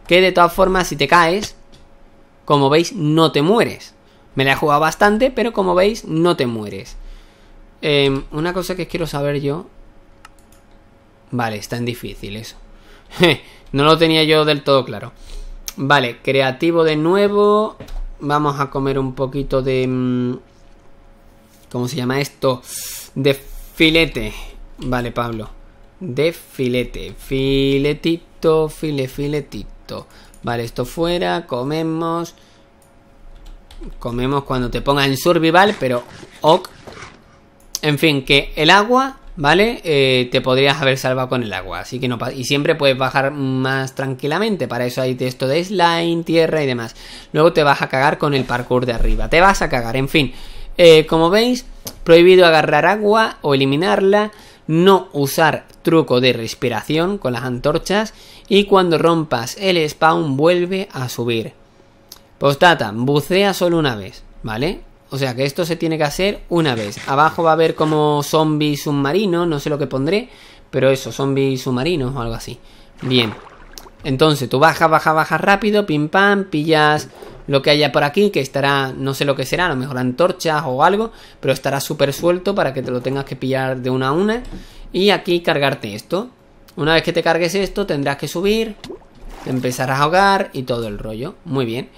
Que de todas formas si te caes, como veis no te mueres. Me la he jugado bastante, pero como veis, no te mueres. Em, una cosa que quiero saber yo... Vale, es tan difícil eso. no lo tenía yo del todo claro. Vale, creativo de nuevo. Vamos a comer un poquito de... Mm, ¿Cómo se llama esto? De filete. Vale, Pablo. De filete. Filetito, file, filetito. Vale, esto fuera. Comemos. Comemos cuando te ponga en survival, pero ok. En fin, que el agua, ¿vale? Eh, te podrías haber salvado con el agua, así que no Y siempre puedes bajar más tranquilamente, para eso hay esto de slime, tierra y demás. Luego te vas a cagar con el parkour de arriba, te vas a cagar, en fin. Eh, como veis, prohibido agarrar agua o eliminarla, no usar truco de respiración con las antorchas y cuando rompas el spawn vuelve a subir. Ostata, bucea solo una vez, ¿vale? O sea que esto se tiene que hacer una vez. Abajo va a haber como zombie submarino, no sé lo que pondré, pero eso, zombies submarino o algo así. Bien. Entonces tú bajas, bajas, bajas rápido, pim pam, pillas lo que haya por aquí, que estará, no sé lo que será, a lo mejor antorchas o algo, pero estará súper suelto para que te lo tengas que pillar de una a una. Y aquí cargarte esto. Una vez que te cargues esto, tendrás que subir, Empezar a ahogar y todo el rollo. Muy bien.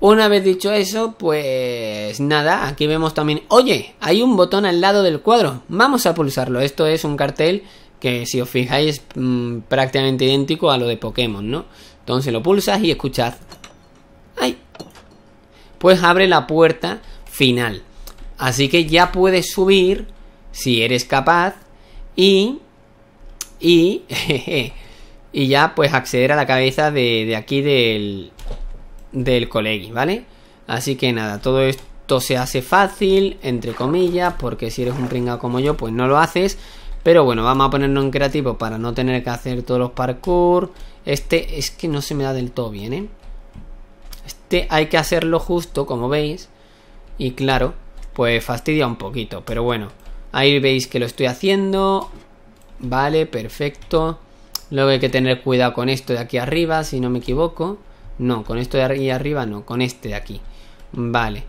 Una vez dicho eso, pues nada, aquí vemos también, oye, hay un botón al lado del cuadro, vamos a pulsarlo. Esto es un cartel que si os fijáis es mm, prácticamente idéntico a lo de Pokémon, ¿no? Entonces lo pulsas y escuchad. ¡Ay! Pues abre la puerta final. Así que ya puedes subir si eres capaz y y y ya pues acceder a la cabeza de aquí del del colegui, ¿vale? Así que nada, todo esto se hace fácil, entre comillas, porque si eres un ringa como yo, pues no lo haces. Pero bueno, vamos a ponernos en creativo para no tener que hacer todos los parkour. Este es que no se me da del todo bien, ¿eh? Este hay que hacerlo justo, como veis. Y claro, pues fastidia un poquito. Pero bueno, ahí veis que lo estoy haciendo. Vale, perfecto. Luego hay que tener cuidado con esto de aquí arriba, si no me equivoco. No, con esto de aquí arriba no, con este de aquí. Vale.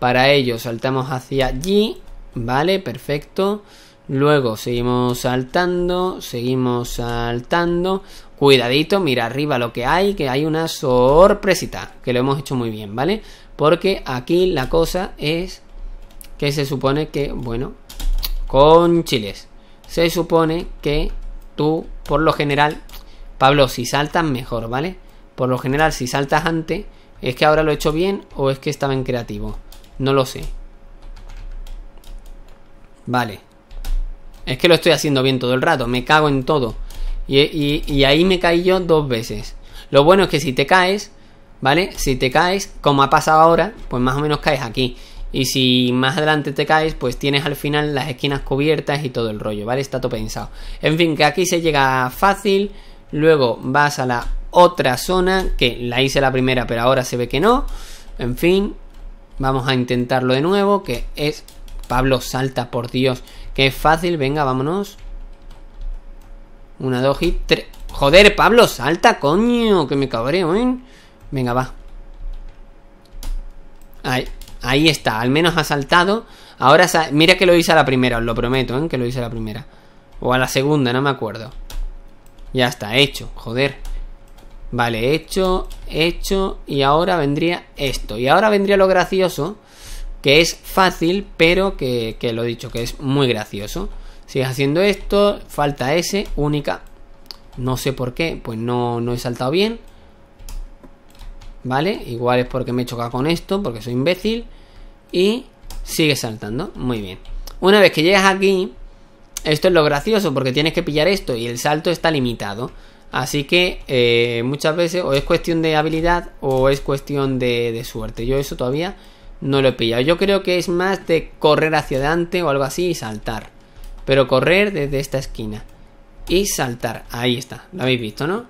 Para ello saltamos hacia allí. Vale, perfecto. Luego seguimos saltando, seguimos saltando. Cuidadito, mira arriba lo que hay, que hay una sorpresita, que lo hemos hecho muy bien, ¿vale? Porque aquí la cosa es que se supone que, bueno, con chiles, se supone que tú, por lo general, Pablo, si saltas mejor, ¿vale? Por lo general, si saltas antes, es que ahora lo he hecho bien o es que estaba en creativo. No lo sé. Vale. Es que lo estoy haciendo bien todo el rato. Me cago en todo. Y, ahí me caí yo dos veces. Lo bueno es que si te caes, ¿vale? Si te caes, como ha pasado ahora, pues más o menos caes aquí. Y si más adelante te caes, pues tienes al final las esquinas cubiertas y todo el rollo, ¿vale? Está todo pensado. En fin, que aquí se llega fácil. Luego vas a la otra zona que la hice la primera pero ahora se ve que no. En fin, vamos a intentarlo de nuevo que es... Pablo salta, por Dios, que fácil. Venga, vámonos. Una, dos y tres. Joder, Pablo, salta, coño, que me cabreo, ¿eh? Venga, va. Ahí, está, al menos ha saltado. Ahora, mira que lo hice a la primera, os lo prometo, ¿eh? Que lo hice a la primera. O a la segunda, no me acuerdo. Ya está, hecho, joder. Vale, hecho, hecho. Y ahora vendría esto. Y ahora vendría lo gracioso. Que es fácil, pero que, lo he dicho, que es muy gracioso. Sigues haciendo esto. Falta ese única. No sé por qué. Pues no, no he saltado bien. ¿Vale? Igual es porque me he chocado con esto, porque soy imbécil. Y sigue saltando. Muy bien. Una vez que llegas aquí, esto es lo gracioso, porque tienes que pillar esto y el salto está limitado. Así que eh, muchas veces o es cuestión de habilidad o es cuestión de, de, suerte. Yo eso todavía no lo he pillado. Yo creo que es más de correr hacia adelante o algo así y saltar. Pero correr desde esta esquina. Y saltar. Ahí está. Lo habéis visto, ¿no?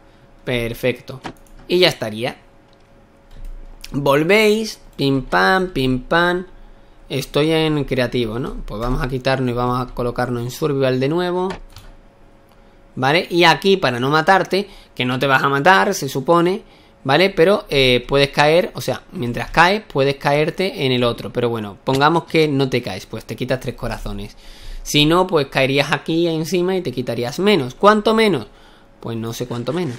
Perfecto. Y ya estaría. Volvéis. Pim pam, pim pam. Estoy en creativo, ¿no? Pues vamos a quitarnos y vamos a colocarnos en survival de nuevo. ¿vale? Y aquí, para no matarte, que no te vas a matar, se supone, ¿vale? Pero eh, puedes caer, o sea, mientras caes, puedes caerte en el otro. Pero bueno, pongamos que no te caes, pues te quitas tres corazones. Si no, pues caerías aquí encima y te quitarías menos. ¿Cuánto menos? Pues no sé cuánto menos.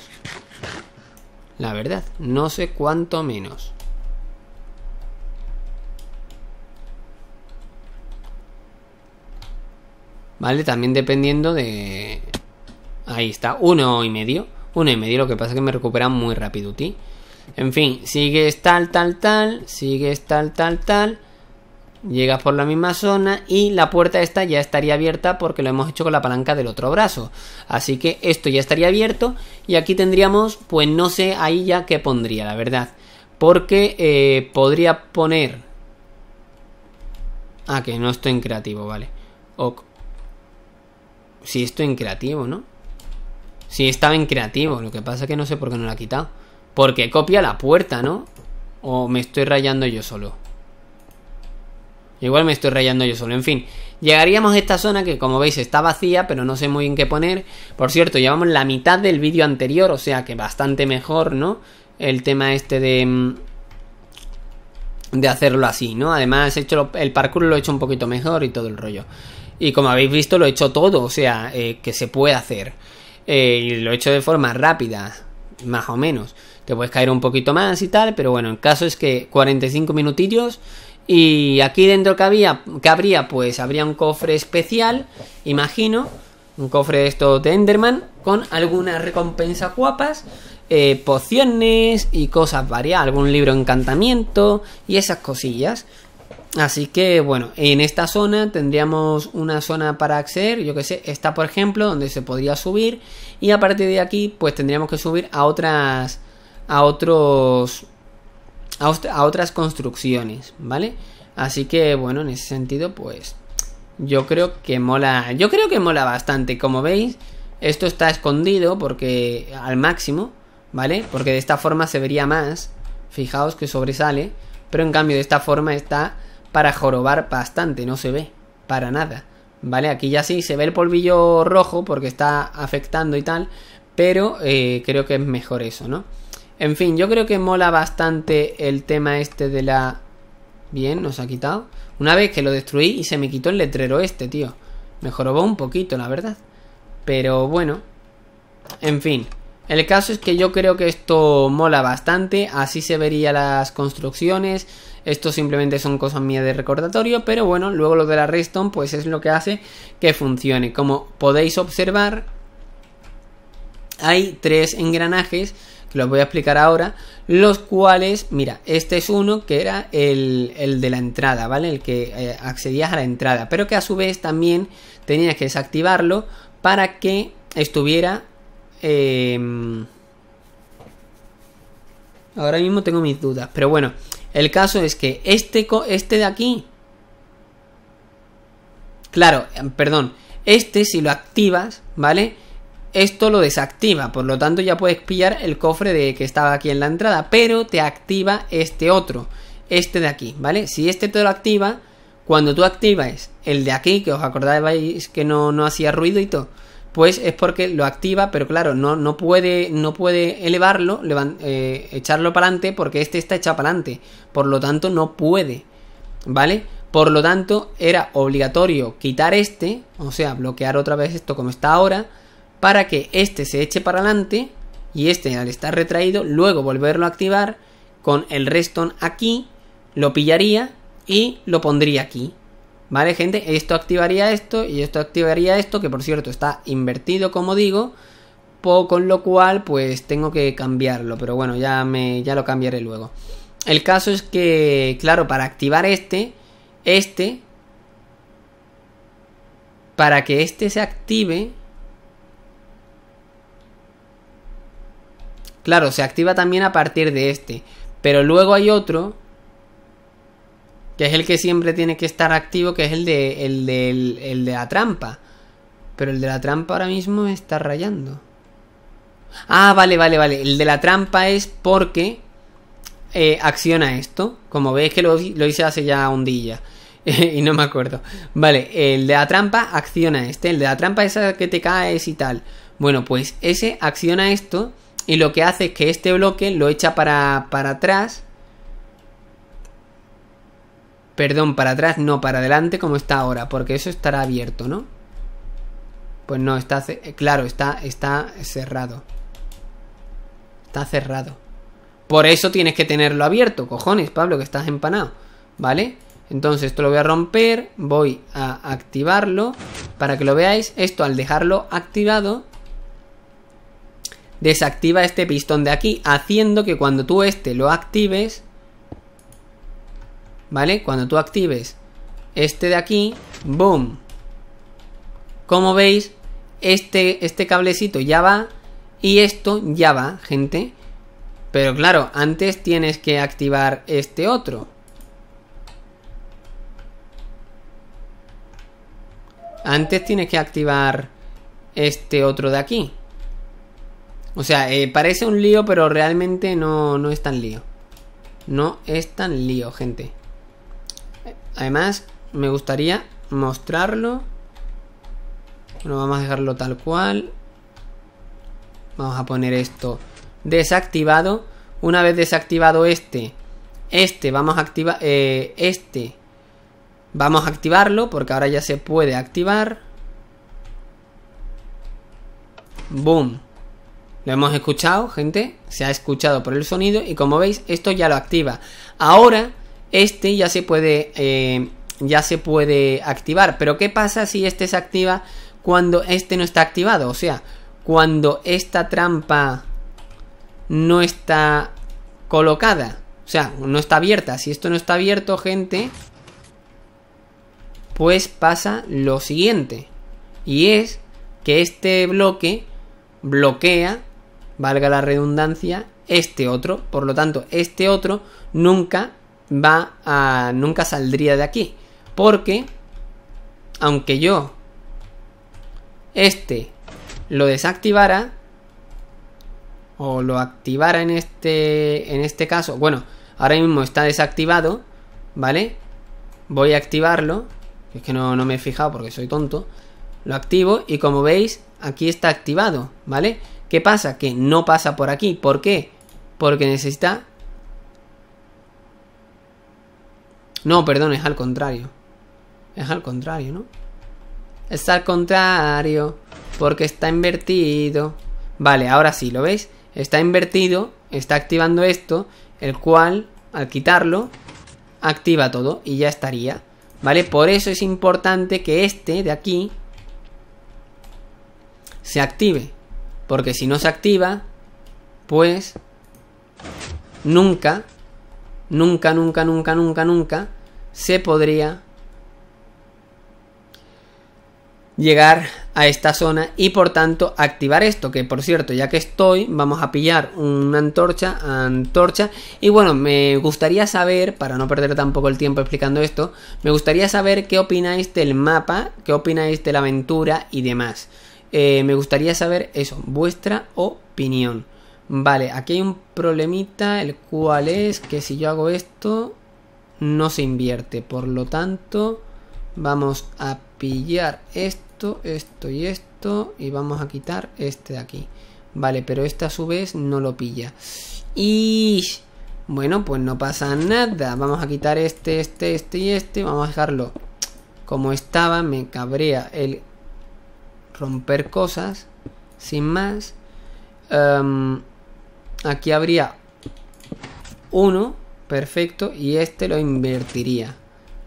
La verdad, no sé cuánto menos. ¿Vale? También dependiendo de Ahí está, uno y medio. Uno y medio, lo que pasa es que me recupera muy rápido, ti. En fin, sigues tal, tal, tal. Sigues tal, tal, tal. Llegas por la misma zona y la puerta esta ya estaría abierta porque lo hemos hecho con la palanca del otro brazo. Así que esto ya estaría abierto y aquí tendríamos, pues no sé ahí ya qué pondría, la verdad. Porque eh, podría poner... Ah, que no estoy en creativo, vale. Ok. Sí, estoy en creativo, ¿no? Si estaba en creativo. Lo que pasa es que no sé por qué no la ha quitado. Porque copia la puerta, ¿no? O me estoy rayando yo solo. Igual me estoy rayando yo solo. En fin, llegaríamos a esta zona que como veis está vacía, pero no sé muy bien qué poner. Por cierto, llevamos la mitad del vídeo anterior, o sea que bastante mejor, ¿no? El tema este de... Mm, de hacerlo así, ¿no? Además, he hecho el parkour lo he hecho un poquito mejor y todo el rollo. Y como habéis visto, lo he hecho todo, o sea, eh, que se puede hacer. Eh, y lo he hecho de forma rápida, más o menos. Te puedes caer un poquito más y tal, pero bueno, el caso es que 45 minutillos y aquí dentro que, había, que habría, pues habría un cofre especial, imagino, un cofre de estos de Enderman, con algunas recompensas guapas, eh, pociones y cosas variadas, algún libro encantamiento y esas cosillas. Así que bueno, en esta zona tendríamos una zona para acceder, yo que sé, esta por ejemplo, donde se podría subir y a partir de aquí pues tendríamos que subir a otras a otros a, a otras construcciones, ¿vale? Así que bueno, en ese sentido pues yo creo que mola, yo creo que mola bastante, como veis, esto está escondido porque al máximo, ¿vale? Porque de esta forma se vería más, fijaos que sobresale, pero en cambio de esta forma está para jorobar bastante, no se ve para nada. ¿Vale? Aquí ya sí se ve el polvillo rojo porque está afectando y tal, pero eh, creo que es mejor eso, ¿no? En fin, yo creo que mola bastante el tema este de la... Bien, nos ha quitado. Una vez que lo destruí y se me quitó el letrero este, tío. Me jorobó un poquito, la verdad. Pero bueno. En fin. El caso es que yo creo que esto mola bastante. Así se verían las construcciones. Esto simplemente son cosas mías de recordatorio, pero bueno, luego lo de la redstone pues es lo que hace que funcione. Como podéis observar, hay tres engranajes que los voy a explicar ahora, los cuales, mira, este es uno que era el, de la entrada, ¿vale? El que eh, accedías a la entrada, pero que a su vez también tenías que desactivarlo para que estuviera... Eh, ahora mismo tengo mis dudas, pero bueno, el caso es que este, este de aquí... Claro, em, perdón. Este si lo activas, ¿vale? Esto lo desactiva, por lo tanto ya puedes pillar el cofre de que estaba aquí en la entrada, pero te activa este otro, este de aquí, ¿vale? Si este te lo activa, cuando tú activas el de aquí, que os acordáis que no, no hacía ruido y todo, pues es porque lo activa, pero claro, no, no, puede, no puede elevarlo, eh, echarlo para adelante, porque este está echado para adelante. Por lo tanto, no puede. ¿Vale? Por lo tanto, era obligatorio quitar este, o sea, bloquear otra vez esto como está ahora, para que este se eche para adelante y este al estar retraído, luego volverlo a activar con el reston aquí, lo pillaría y lo pondría aquí. ¿Vale, gente? Esto activaría esto y esto activaría esto, que por cierto está invertido, como digo, con lo cual pues tengo que cambiarlo, pero bueno, ya, me, ya lo cambiaré luego. El caso es que, claro, para activar este, este, para que este se active, claro, se activa también a partir de este, pero luego hay otro que es el que siempre tiene que estar activo, que es el de, el de, el, de la trampa. Pero el de la trampa ahora mismo está rayando. Ah, vale, vale, vale. El de la trampa es porque eh, acciona esto. Como veis que lo, lo hice hace ya un día. y no me acuerdo. Vale, el de la trampa acciona este. El de la trampa es el que te caes y tal. Bueno, pues ese acciona esto. Y lo que hace es que este bloque lo echa para, para atrás. Perdón, para atrás, no, para adelante como está ahora, porque eso estará abierto, ¿no? Pues no, está... Claro, está, está cerrado. Está cerrado. Por eso tienes que tenerlo abierto, cojones, Pablo, que estás empanado. ¿Vale? Entonces esto lo voy a romper, voy a activarlo para que lo veáis. Esto al dejarlo activado desactiva este pistón de aquí, haciendo que cuando tú este lo actives ¿vale? Cuando tú actives este de aquí, ¡boom! Como veis, este, este cablecito ya va y esto ya va, gente. Pero claro, antes tienes que activar este otro. Antes tienes que activar este otro de aquí. O sea, eh, parece un lío, pero realmente no, no es tan lío. No es tan lío, gente. Además, me gustaría mostrarlo. Bueno, vamos a dejarlo tal cual. Vamos a poner esto desactivado. Una vez desactivado este, este vamos a activar, eh, este vamos a activarlo porque ahora ya se puede activar. Boom. Lo hemos escuchado, gente. Se ha escuchado por el sonido y como veis, esto ya lo activa. Ahora este ya se puede, eh, ya se puede activar. Pero ¿qué pasa si este se activa cuando este no está activado? O sea, cuando esta trampa no está colocada. O sea, no está abierta. Si esto no está abierto, gente, pues pasa lo siguiente. Y es que este bloque bloquea, valga la redundancia, este otro. Por lo tanto, este otro nunca va a... nunca saldría de aquí. Porque, aunque yo este lo desactivara, o lo activara en este, en este caso, bueno, ahora mismo está desactivado, ¿vale? Voy a activarlo, es que no, no me he fijado porque soy tonto, lo activo y como veis, aquí está activado, ¿vale? ¿Qué pasa? Que no pasa por aquí, ¿por qué? Porque necesita No, perdón, es al contrario. Es al contrario, ¿no? Es al contrario. Porque está invertido. Vale, ahora sí, ¿lo veis? Está invertido. Está activando esto. El cual, al quitarlo, activa todo. Y ya estaría. ¿Vale? Por eso es importante que este de aquí se active. Porque si no se activa, pues nunca nunca, nunca, nunca, nunca, nunca se podría llegar a esta zona y por tanto activar esto que por cierto ya que estoy vamos a pillar una antorcha antorcha y bueno me gustaría saber para no perder tampoco el tiempo explicando esto me gustaría saber qué opináis del mapa qué opináis de la aventura y demás eh, me gustaría saber eso vuestra opinión Vale, aquí hay un problemita, el cual es que si yo hago esto, no se invierte. Por lo tanto, vamos a pillar esto, esto y esto, y vamos a quitar este de aquí. Vale, pero este a su vez no lo pilla. Y... Bueno, pues no pasa nada. Vamos a quitar este, este, este y este. Vamos a dejarlo como estaba. Me cabrea el romper cosas. Sin más. Em, Aquí habría uno, perfecto, y este lo invertiría.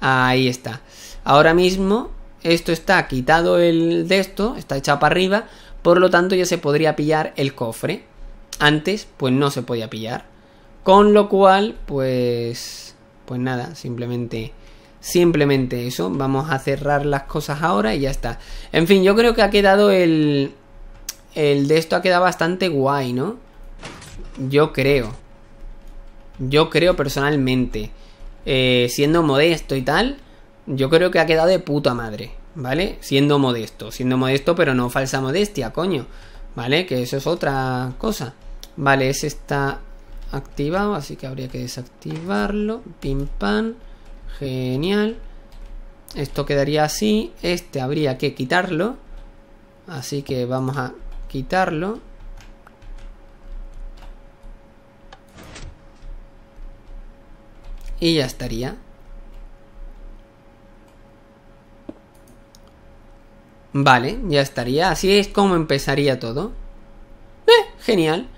Ahí está. Ahora mismo esto está quitado el de esto, está echado para arriba, por lo tanto ya se podría pillar el cofre. Antes pues no se podía pillar. Con lo cual pues pues nada, simplemente simplemente eso, vamos a cerrar las cosas ahora y ya está. En fin, yo creo que ha quedado el el de esto ha quedado bastante guay, ¿no? Yo creo. Yo creo personalmente. Eh, siendo modesto y tal. Yo creo que ha quedado de puta madre. ¿Vale? Siendo modesto. Siendo modesto, pero no falsa modestia, coño. ¿Vale? Que eso es otra cosa. Vale, ese está activado, así que habría que desactivarlo. Pim pam. Genial. Esto quedaría así. Este habría que quitarlo. Así que vamos a quitarlo. Y ya estaría. Vale, ya estaría. Así es como empezaría todo. Eh, genial.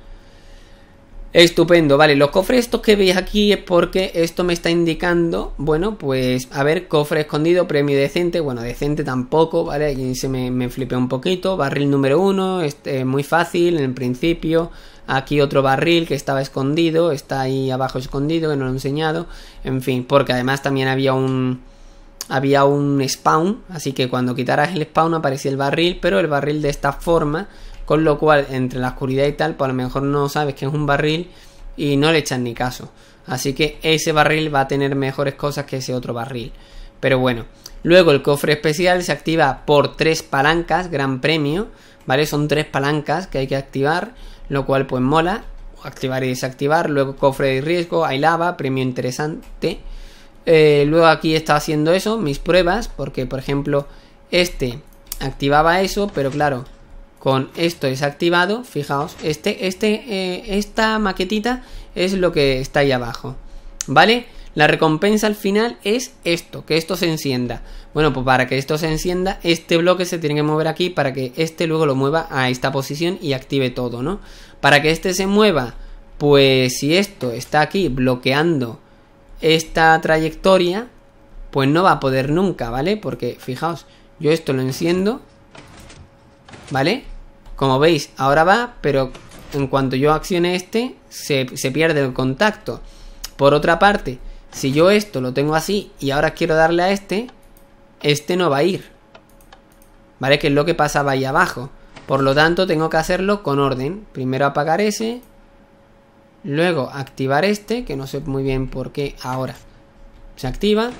Estupendo, vale, los cofres estos que veis aquí es porque esto me está indicando, bueno, pues, a ver, cofre escondido, premio decente, bueno, decente tampoco, vale, aquí se me, me flipé un poquito, barril número uno, este, muy fácil en el principio, aquí otro barril que estaba escondido, está ahí abajo escondido, que no lo he enseñado, en fin, porque además también había un, había un spawn, así que cuando quitaras el spawn aparecía el barril, pero el barril de esta forma, con lo cual, entre la oscuridad y tal, pues a lo mejor no sabes que es un barril y no le echan ni caso. Así que ese barril va a tener mejores cosas que ese otro barril. Pero bueno, luego el cofre especial se activa por tres palancas, gran premio, ¿vale? Son tres palancas que hay que activar, lo cual pues mola. Activar y desactivar, luego cofre de riesgo, hay lava, premio interesante. Eh, luego aquí está haciendo eso, mis pruebas, porque por ejemplo este activaba eso, pero claro, con esto desactivado, fijaos, este, este, eh, esta maquetita es lo que está ahí abajo, ¿vale? La recompensa al final es esto, que esto se encienda. Bueno, pues para que esto se encienda, este bloque se tiene que mover aquí para que este luego lo mueva a esta posición y active todo, ¿no? Para que este se mueva, pues si esto está aquí bloqueando esta trayectoria, pues no va a poder nunca, ¿vale? Porque fijaos, yo esto lo enciendo, ¿vale? Como veis, ahora va, pero en cuanto yo accione este, se, pierde el contacto. Por otra parte, si yo esto lo tengo así y ahora quiero darle a este, este no va a ir. ¿Vale? Que es lo que pasaba ahí abajo. Por lo tanto, tengo que hacerlo con orden. Primero apagar ese. Luego activar este, que no sé muy bien por qué ahora se activa.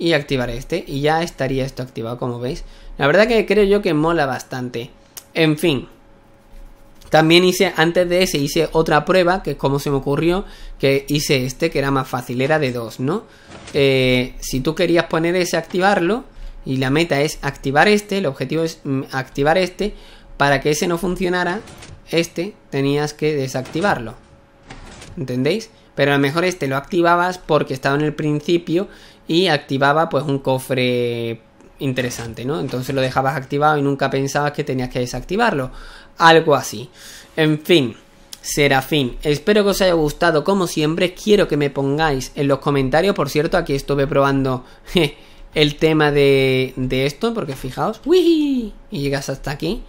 Y activar este. Y ya estaría esto activado, como veis. La verdad que creo yo que mola bastante. En fin. También hice, antes de ese, hice otra prueba, que es como se me ocurrió, que hice este, que era más fácil, era de dos, ¿no? Eh, si tú querías poner ese, activarlo, y la meta es activar este, el objetivo es mm, activar este, para que ese no funcionara, este tenías que desactivarlo. ¿Entendéis? Pero a lo mejor este lo activabas porque estaba en el principio y activaba pues un cofre interesante, ¿no? Entonces lo dejabas activado y nunca pensabas que tenías que desactivarlo. Algo así. En fin. Serafín, espero que os haya gustado como siempre, quiero que me pongáis en los comentarios, por cierto, aquí estuve probando el tema de, esto, porque fijaos, ¡uy! y llegas hasta aquí,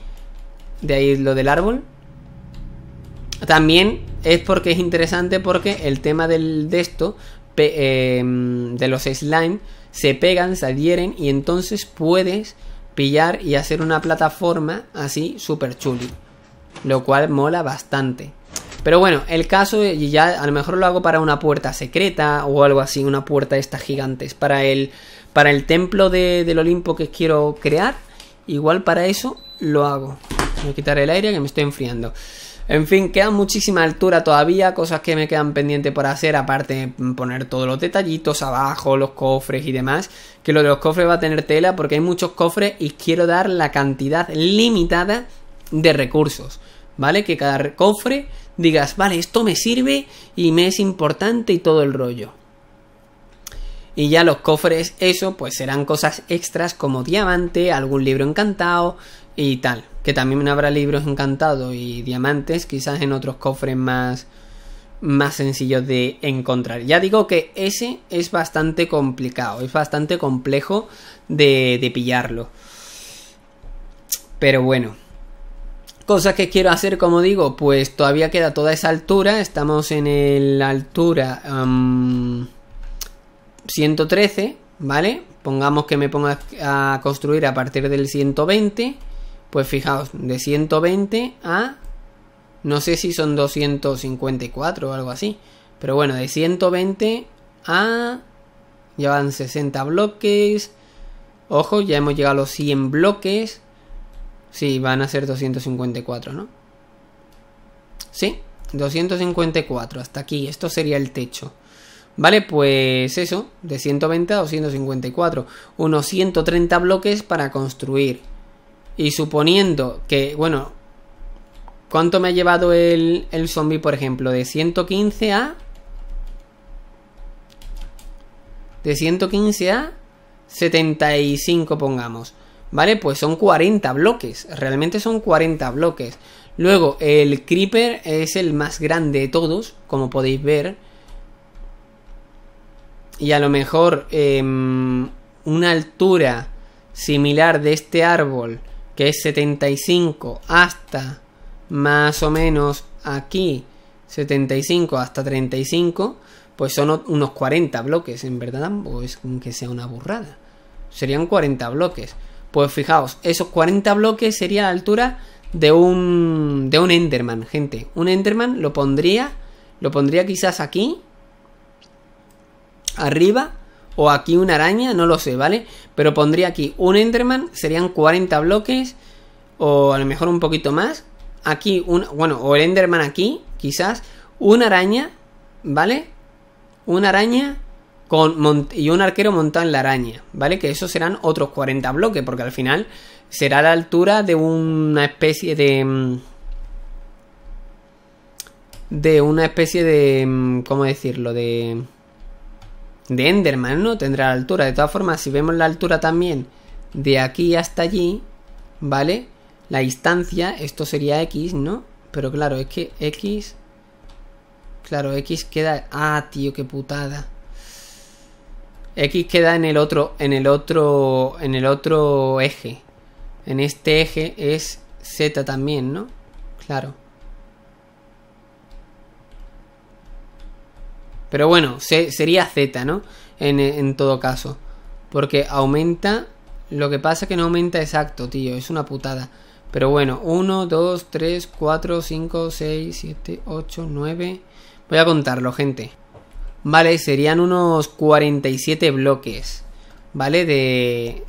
de ahí lo del árbol. También es porque es interesante porque el tema del, de esto, eh, de los slimes se pegan, se adhieren y entonces puedes pillar y hacer una plataforma así súper chuli. Lo cual mola bastante. Pero bueno, el caso, y ya a lo mejor lo hago para una puerta secreta o algo así, una puerta de estas gigantes. Para el, para el templo de, del Olimpo que quiero crear, igual para eso lo hago. Voy a quitar el aire que me estoy enfriando. En fin, queda muchísima altura todavía, cosas que me quedan pendientes por hacer, aparte de poner todos los detallitos abajo, los cofres y demás, que lo de los cofres va a tener tela porque hay muchos cofres y quiero dar la cantidad limitada de recursos, ¿vale? Que cada cofre digas, vale, esto me sirve y me es importante y todo el rollo. Y ya los cofres, eso, pues serán cosas extras como diamante, algún libro encantado, y tal. Que también habrá libros encantados y diamantes, quizás en otros cofres más, más sencillos de encontrar. Ya digo que ese es bastante complicado, es bastante complejo de, pillarlo. Pero bueno. Cosas que quiero hacer, como digo, pues todavía queda toda esa altura. Estamos en la altura 113, ¿vale? Pongamos que me ponga a construir a partir del 120 pues fijaos, de 120 a... No sé si son 254 o algo así. Pero bueno, de 120 a... Ya van 60 bloques. Ojo, ya hemos llegado a los 100 bloques. Sí, van a ser 254, ¿no? Sí, 254, hasta aquí. Esto sería el techo. Vale, pues eso, de 120 a 254. Unos 130 bloques para construir. Y suponiendo que, bueno, ¿cuánto me ha llevado el, el zombie, por ejemplo? De 115 a... De 115 a 75, pongamos. ¿Vale? Pues son 40 bloques. Realmente son 40 bloques. Luego, el creeper es el más grande de todos, como podéis ver. Y a lo mejor em, una altura similar de este árbol que es 75 hasta más o menos aquí, 75 hasta 35, pues son unos 40 bloques, en verdad Pues es que sea una burrada. Serían 40 bloques. Pues fijaos, esos 40 bloques sería la altura de un de un Enderman, gente. Un Enderman lo pondría lo pondría quizás aquí arriba o aquí una araña, no lo sé, ¿vale? Pero pondría aquí un Enderman, serían 40 bloques, o a lo mejor un poquito más. Aquí, un, bueno, o el Enderman aquí, quizás. Una araña, ¿vale? Una araña con y un arquero montado en la araña, ¿vale? Que esos serán otros 40 bloques, porque al final será la altura de una especie de... Mm, de una especie de... Mm, ¿Cómo decirlo? De de Enderman, ¿no? Tendrá la altura. De todas formas, si vemos la altura también de aquí hasta allí, ¿vale? La distancia, esto sería X, ¿no? Pero claro, es que X... Claro, X queda... Ah, tío, qué putada. X queda en el otro, en el otro, en el otro eje. En este eje es Z también, ¿no? Claro. Pero bueno, sería Z, ¿no? En, en, todo caso. Porque aumenta... Lo que pasa es que no aumenta exacto, tío. Es una putada. Pero bueno, 1, 2, 3, 4, 5, 6, 7, 8, 9... Voy a contarlo, gente. Vale, serían unos 47 bloques. ¿Vale? De...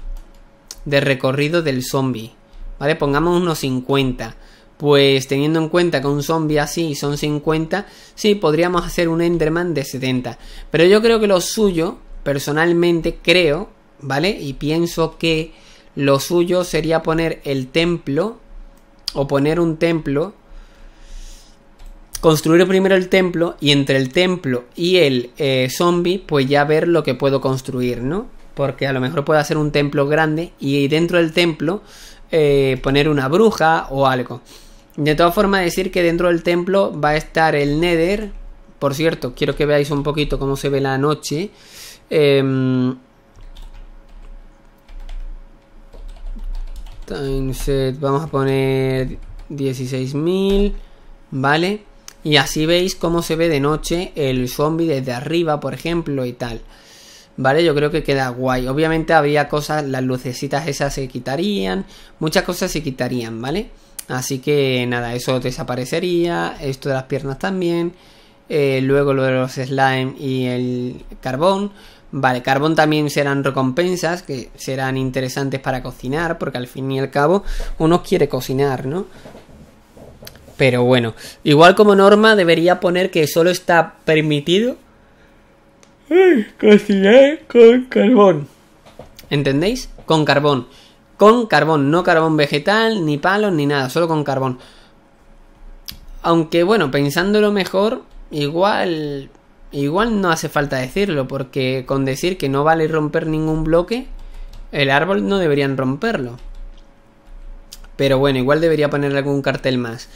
De recorrido del zombie. ¿Vale? Pongamos unos 50. Pues teniendo en cuenta que un zombie así son 50, sí, podríamos hacer un Enderman de 70. Pero yo creo que lo suyo, personalmente creo, ¿vale? Y pienso que lo suyo sería poner el templo, o poner un templo, construir primero el templo, y entre el templo y el eh, zombie, pues ya ver lo que puedo construir, ¿no? Porque a lo mejor puedo hacer un templo grande y dentro del templo eh, poner una bruja o algo. De todas formas, decir que dentro del templo va a estar el Nether. Por cierto, quiero que veáis un poquito cómo se ve la noche. Em, vamos a poner 16.000. ¿Vale? Y así veis cómo se ve de noche el zombie desde arriba, por ejemplo, y tal. ¿vale? Yo creo que queda guay. Obviamente había cosas, las lucecitas esas se quitarían, muchas cosas se quitarían, ¿vale? Así que nada, eso desaparecería, esto de las piernas también, eh, luego lo de los slime y el carbón. Vale, carbón también serán recompensas que serán interesantes para cocinar, porque al fin y al cabo uno quiere cocinar, ¿no? Pero bueno, igual como norma debería poner que solo está permitido cocinar con carbón. ¿Entendéis? Con carbón. Con carbón, no carbón vegetal, ni palos, ni nada, solo con carbón. Aunque bueno, pensándolo mejor, igual igual no hace falta decirlo, porque con decir que no vale romper ningún bloque, el árbol no deberían romperlo. Pero bueno, igual debería ponerle algún cartel más.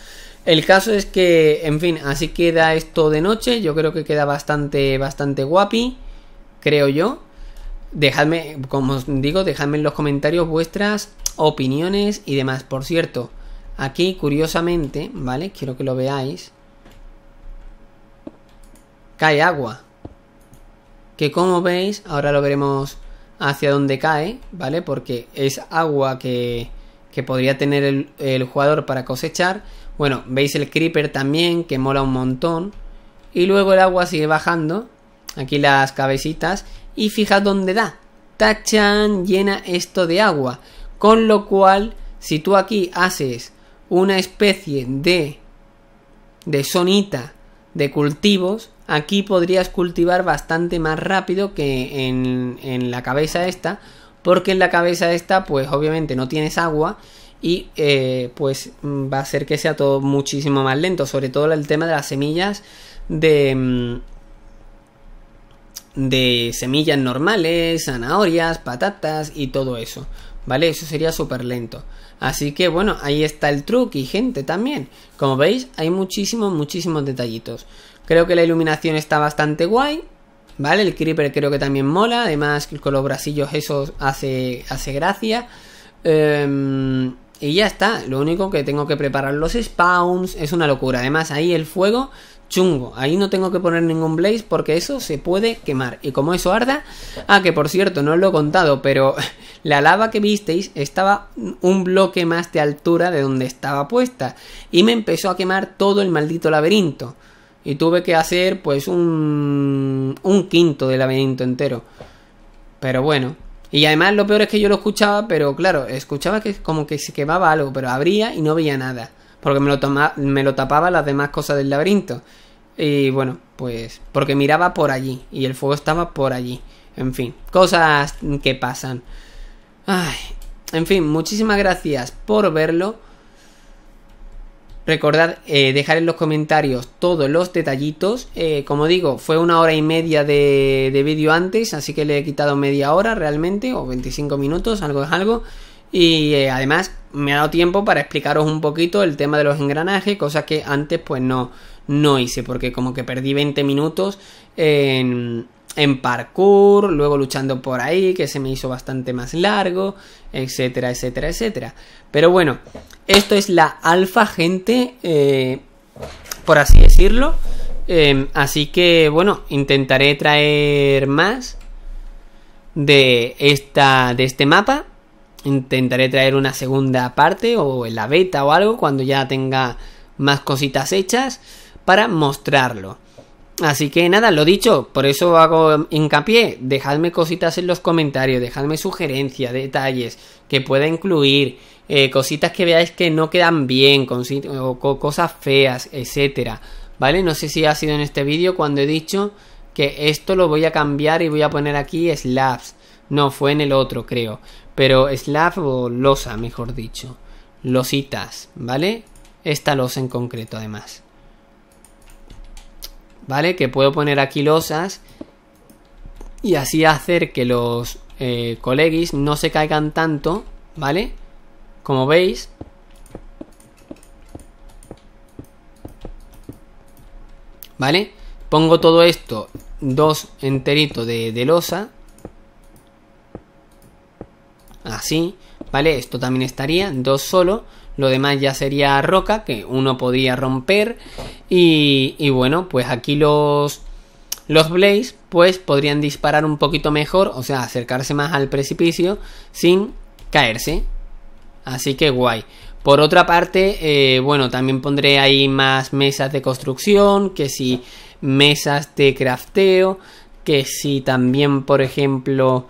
El caso es que, en fin, así queda esto de noche. Yo creo que queda bastante, bastante guapi, creo yo. Dejadme, como os digo, dejadme en los comentarios vuestras opiniones y demás. Por cierto, aquí curiosamente, ¿vale? Quiero que lo veáis. Cae agua. Que como veis, ahora lo veremos hacia dónde cae, ¿vale? Porque es agua que, que podría tener el, el, jugador para cosechar. Bueno, veis el creeper también, que mola un montón. Y luego el agua sigue bajando. Aquí las cabecitas y fija dónde da. Tachan llena esto de agua, con lo cual si tú aquí haces una especie de de sonita de cultivos, aquí podrías cultivar bastante más rápido que en, en la cabeza esta, porque en la cabeza esta pues obviamente no tienes agua y eh, pues va a ser que sea todo muchísimo más lento, sobre todo el tema de las semillas de mm, de semillas normales, zanahorias, patatas y todo eso. ¿Vale? Eso sería súper lento. Así que bueno, ahí está el y gente, también. Como veis, hay muchísimos, muchísimos detallitos. Creo que la iluminación está bastante guay. ¿Vale? El creeper creo que también mola. Además, con los brasillos eso hace, hace gracia. Em, y ya está. Lo único que tengo que preparar los spawns. Es una locura. Además, ahí el fuego chungo. Ahí no tengo que poner ningún blaze porque eso se puede quemar. Y como eso arda... Ah, que por cierto, no os lo he contado, pero la lava que visteis estaba un bloque más de altura de donde estaba puesta. Y me empezó a quemar todo el maldito laberinto. Y tuve que hacer pues un, un quinto del laberinto entero. Pero bueno. Y además lo peor es que yo lo escuchaba, pero claro, escuchaba que como que se quemaba algo, pero abría y no veía nada porque me lo, me lo tapaba las demás cosas del laberinto. Y bueno, pues porque miraba por allí y el fuego estaba por allí. En fin, cosas que pasan. Ay, en fin, muchísimas gracias por verlo. Recordad eh, dejar en los comentarios todos los detallitos. Eh, como digo, fue una hora y media de, vídeo antes, así que le he quitado media hora realmente, o 25 minutos, algo es algo. Y eh, además me ha dado tiempo para explicaros un poquito el tema de los engranajes, cosa que antes pues no, no hice, porque como que perdí 20 minutos en, parkour, luego luchando por ahí, que se me hizo bastante más largo, etcétera, etcétera, etcétera. Pero bueno, esto es la alfa, gente, eh, por así decirlo. Em, así que bueno, intentaré traer más de, esta, de este mapa intentaré traer una segunda parte o en la beta o algo cuando ya tenga más cositas hechas para mostrarlo. Así que nada, lo dicho, por eso hago hincapié, dejadme cositas en los comentarios, dejadme sugerencias, detalles que pueda incluir, eh, cositas que veáis que no quedan bien, o cosas feas, etcétera. ¿Vale? No sé si ha sido en este vídeo cuando he dicho que esto lo voy a cambiar y voy a poner aquí slabs No, fue en el otro, creo pero slab o losa, mejor dicho. Lositas, ¿vale? Esta losa en concreto, además. ¿Vale? Que puedo poner aquí losas y así hacer que los eh, colegis no se caigan tanto, ¿vale? Como veis. ¿Vale? Pongo todo esto, dos enteritos de, de losa, Sí, ¿vale? Esto también estaría, dos solo. Lo demás ya sería roca, que uno podría romper. Y, bueno, pues aquí los, los Blaze, pues podrían disparar un poquito mejor, o sea, acercarse más al precipicio sin caerse. Así que guay. Por otra parte, eh, bueno, también pondré ahí más mesas de construcción, que si mesas de crafteo, que si también, por ejemplo,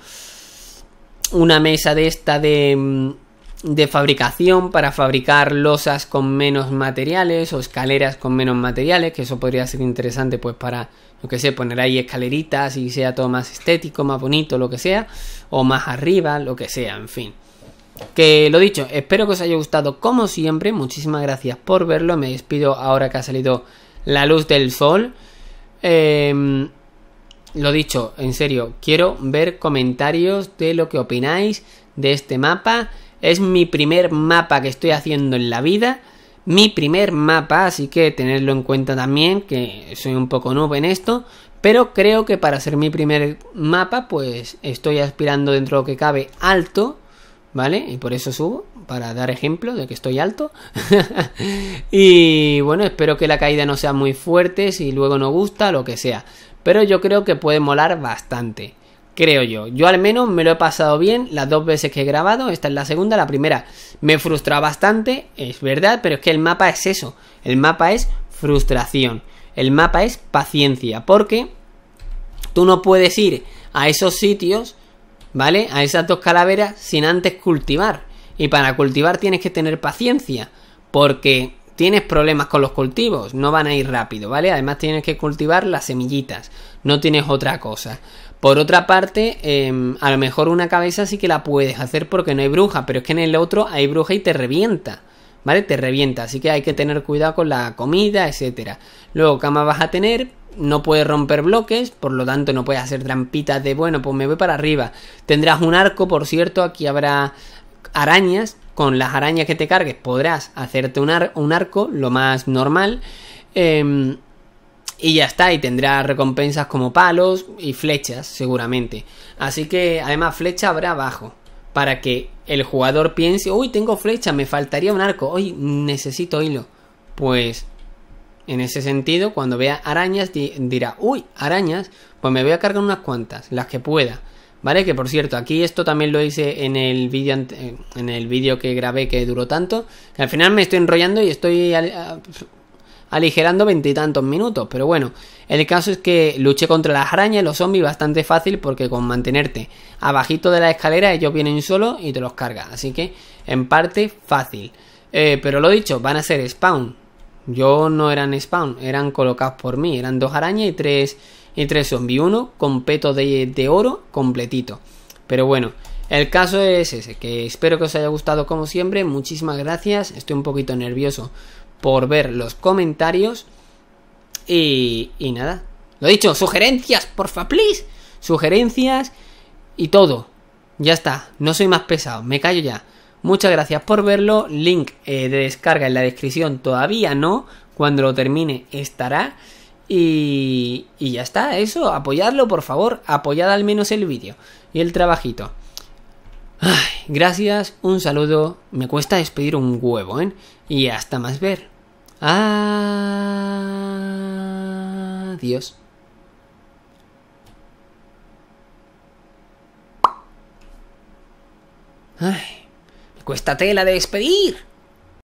una mesa de esta mm, de, fabricación para fabricar losas con menos materiales o escaleras con menos materiales, que eso podría ser interesante pues para, lo que sé, poner ahí escaleritas y sea todo más estético, más bonito, lo que sea, o más arriba, lo que sea, en fin. Que lo dicho, espero que os haya gustado como siempre, muchísimas gracias por verlo, me despido ahora que ha salido la luz del sol. Eh, lo dicho, en serio, quiero ver comentarios de lo que opináis de este mapa. Es mi primer mapa que estoy haciendo en la vida. Mi primer mapa, así que tenerlo en cuenta también, que soy un poco nube en esto. Pero creo que para ser mi primer mapa, pues estoy aspirando dentro de lo que cabe alto. ¿Vale? Y por eso subo, para dar ejemplo de que estoy alto. y bueno, espero que la caída no sea muy fuerte, si luego no gusta, lo que sea pero yo creo que puede molar bastante. Creo yo. Yo al menos me lo he pasado bien las dos veces que he grabado. Esta es la segunda. La primera me frustra bastante, es verdad, pero es que el mapa es eso. El mapa es frustración. El mapa es paciencia. Porque tú no puedes ir a esos sitios, ¿vale? A esas dos calaveras sin antes cultivar. Y para cultivar tienes que tener paciencia. Porque tienes problemas con los cultivos, no van a ir rápido, ¿vale? Además tienes que cultivar las semillitas, no tienes otra cosa. Por otra parte, em, a lo mejor una cabeza sí que la puedes hacer porque no hay bruja, pero es que en el otro hay bruja y te revienta. ¿Vale? Te revienta, así que hay que tener cuidado con la comida, etcétera. Luego, cama vas a tener, no puedes romper bloques, por lo tanto no puedes hacer trampitas de bueno, pues me voy para arriba. Tendrás un arco, por cierto, aquí habrá arañas con las arañas que te cargues podrás hacerte un, un arco, lo más normal. Em, y ya está, y tendrás recompensas como palos y flechas, seguramente. Así que además flecha habrá abajo. Para que el jugador piense, uy, tengo flecha, me faltaría un arco, uy, necesito hilo. Pues en ese sentido, cuando vea arañas, dirá, uy, arañas, pues me voy a cargar unas cuantas, las que pueda. ¿Vale? Que por cierto, aquí esto también lo hice en el vídeo en el que grabé que duró tanto. al final me estoy enrollando y estoy aligerando veintitantos minutos. Pero bueno, el caso es que luché contra las arañas y los zombies bastante fácil porque con mantenerte abajito de la escalera ellos vienen solo y te los cargas. Así que en parte fácil. Eh, pero lo dicho, van a ser spawn. Yo no eran spawn, eran colocados por mí. Eran dos arañas y tres y tres zombie 1 con peto de, oro completito. Pero bueno, el caso es ese, que espero que os haya gustado como siempre, muchísimas gracias, estoy un poquito nervioso por ver los comentarios y, y nada, lo dicho, sugerencias, porfa, please, sugerencias y todo, ya está, no soy más pesado, me callo ya. Muchas gracias por verlo, link eh, de descarga en la descripción todavía no, cuando lo termine estará. Y, y ya está, eso, apoyadlo por favor, apoyad al menos el vídeo y el trabajito. Ay, gracias, un saludo, me cuesta despedir un huevo, ¿eh? Y hasta más ver. Adiós. Ay, me cuesta tela de despedir.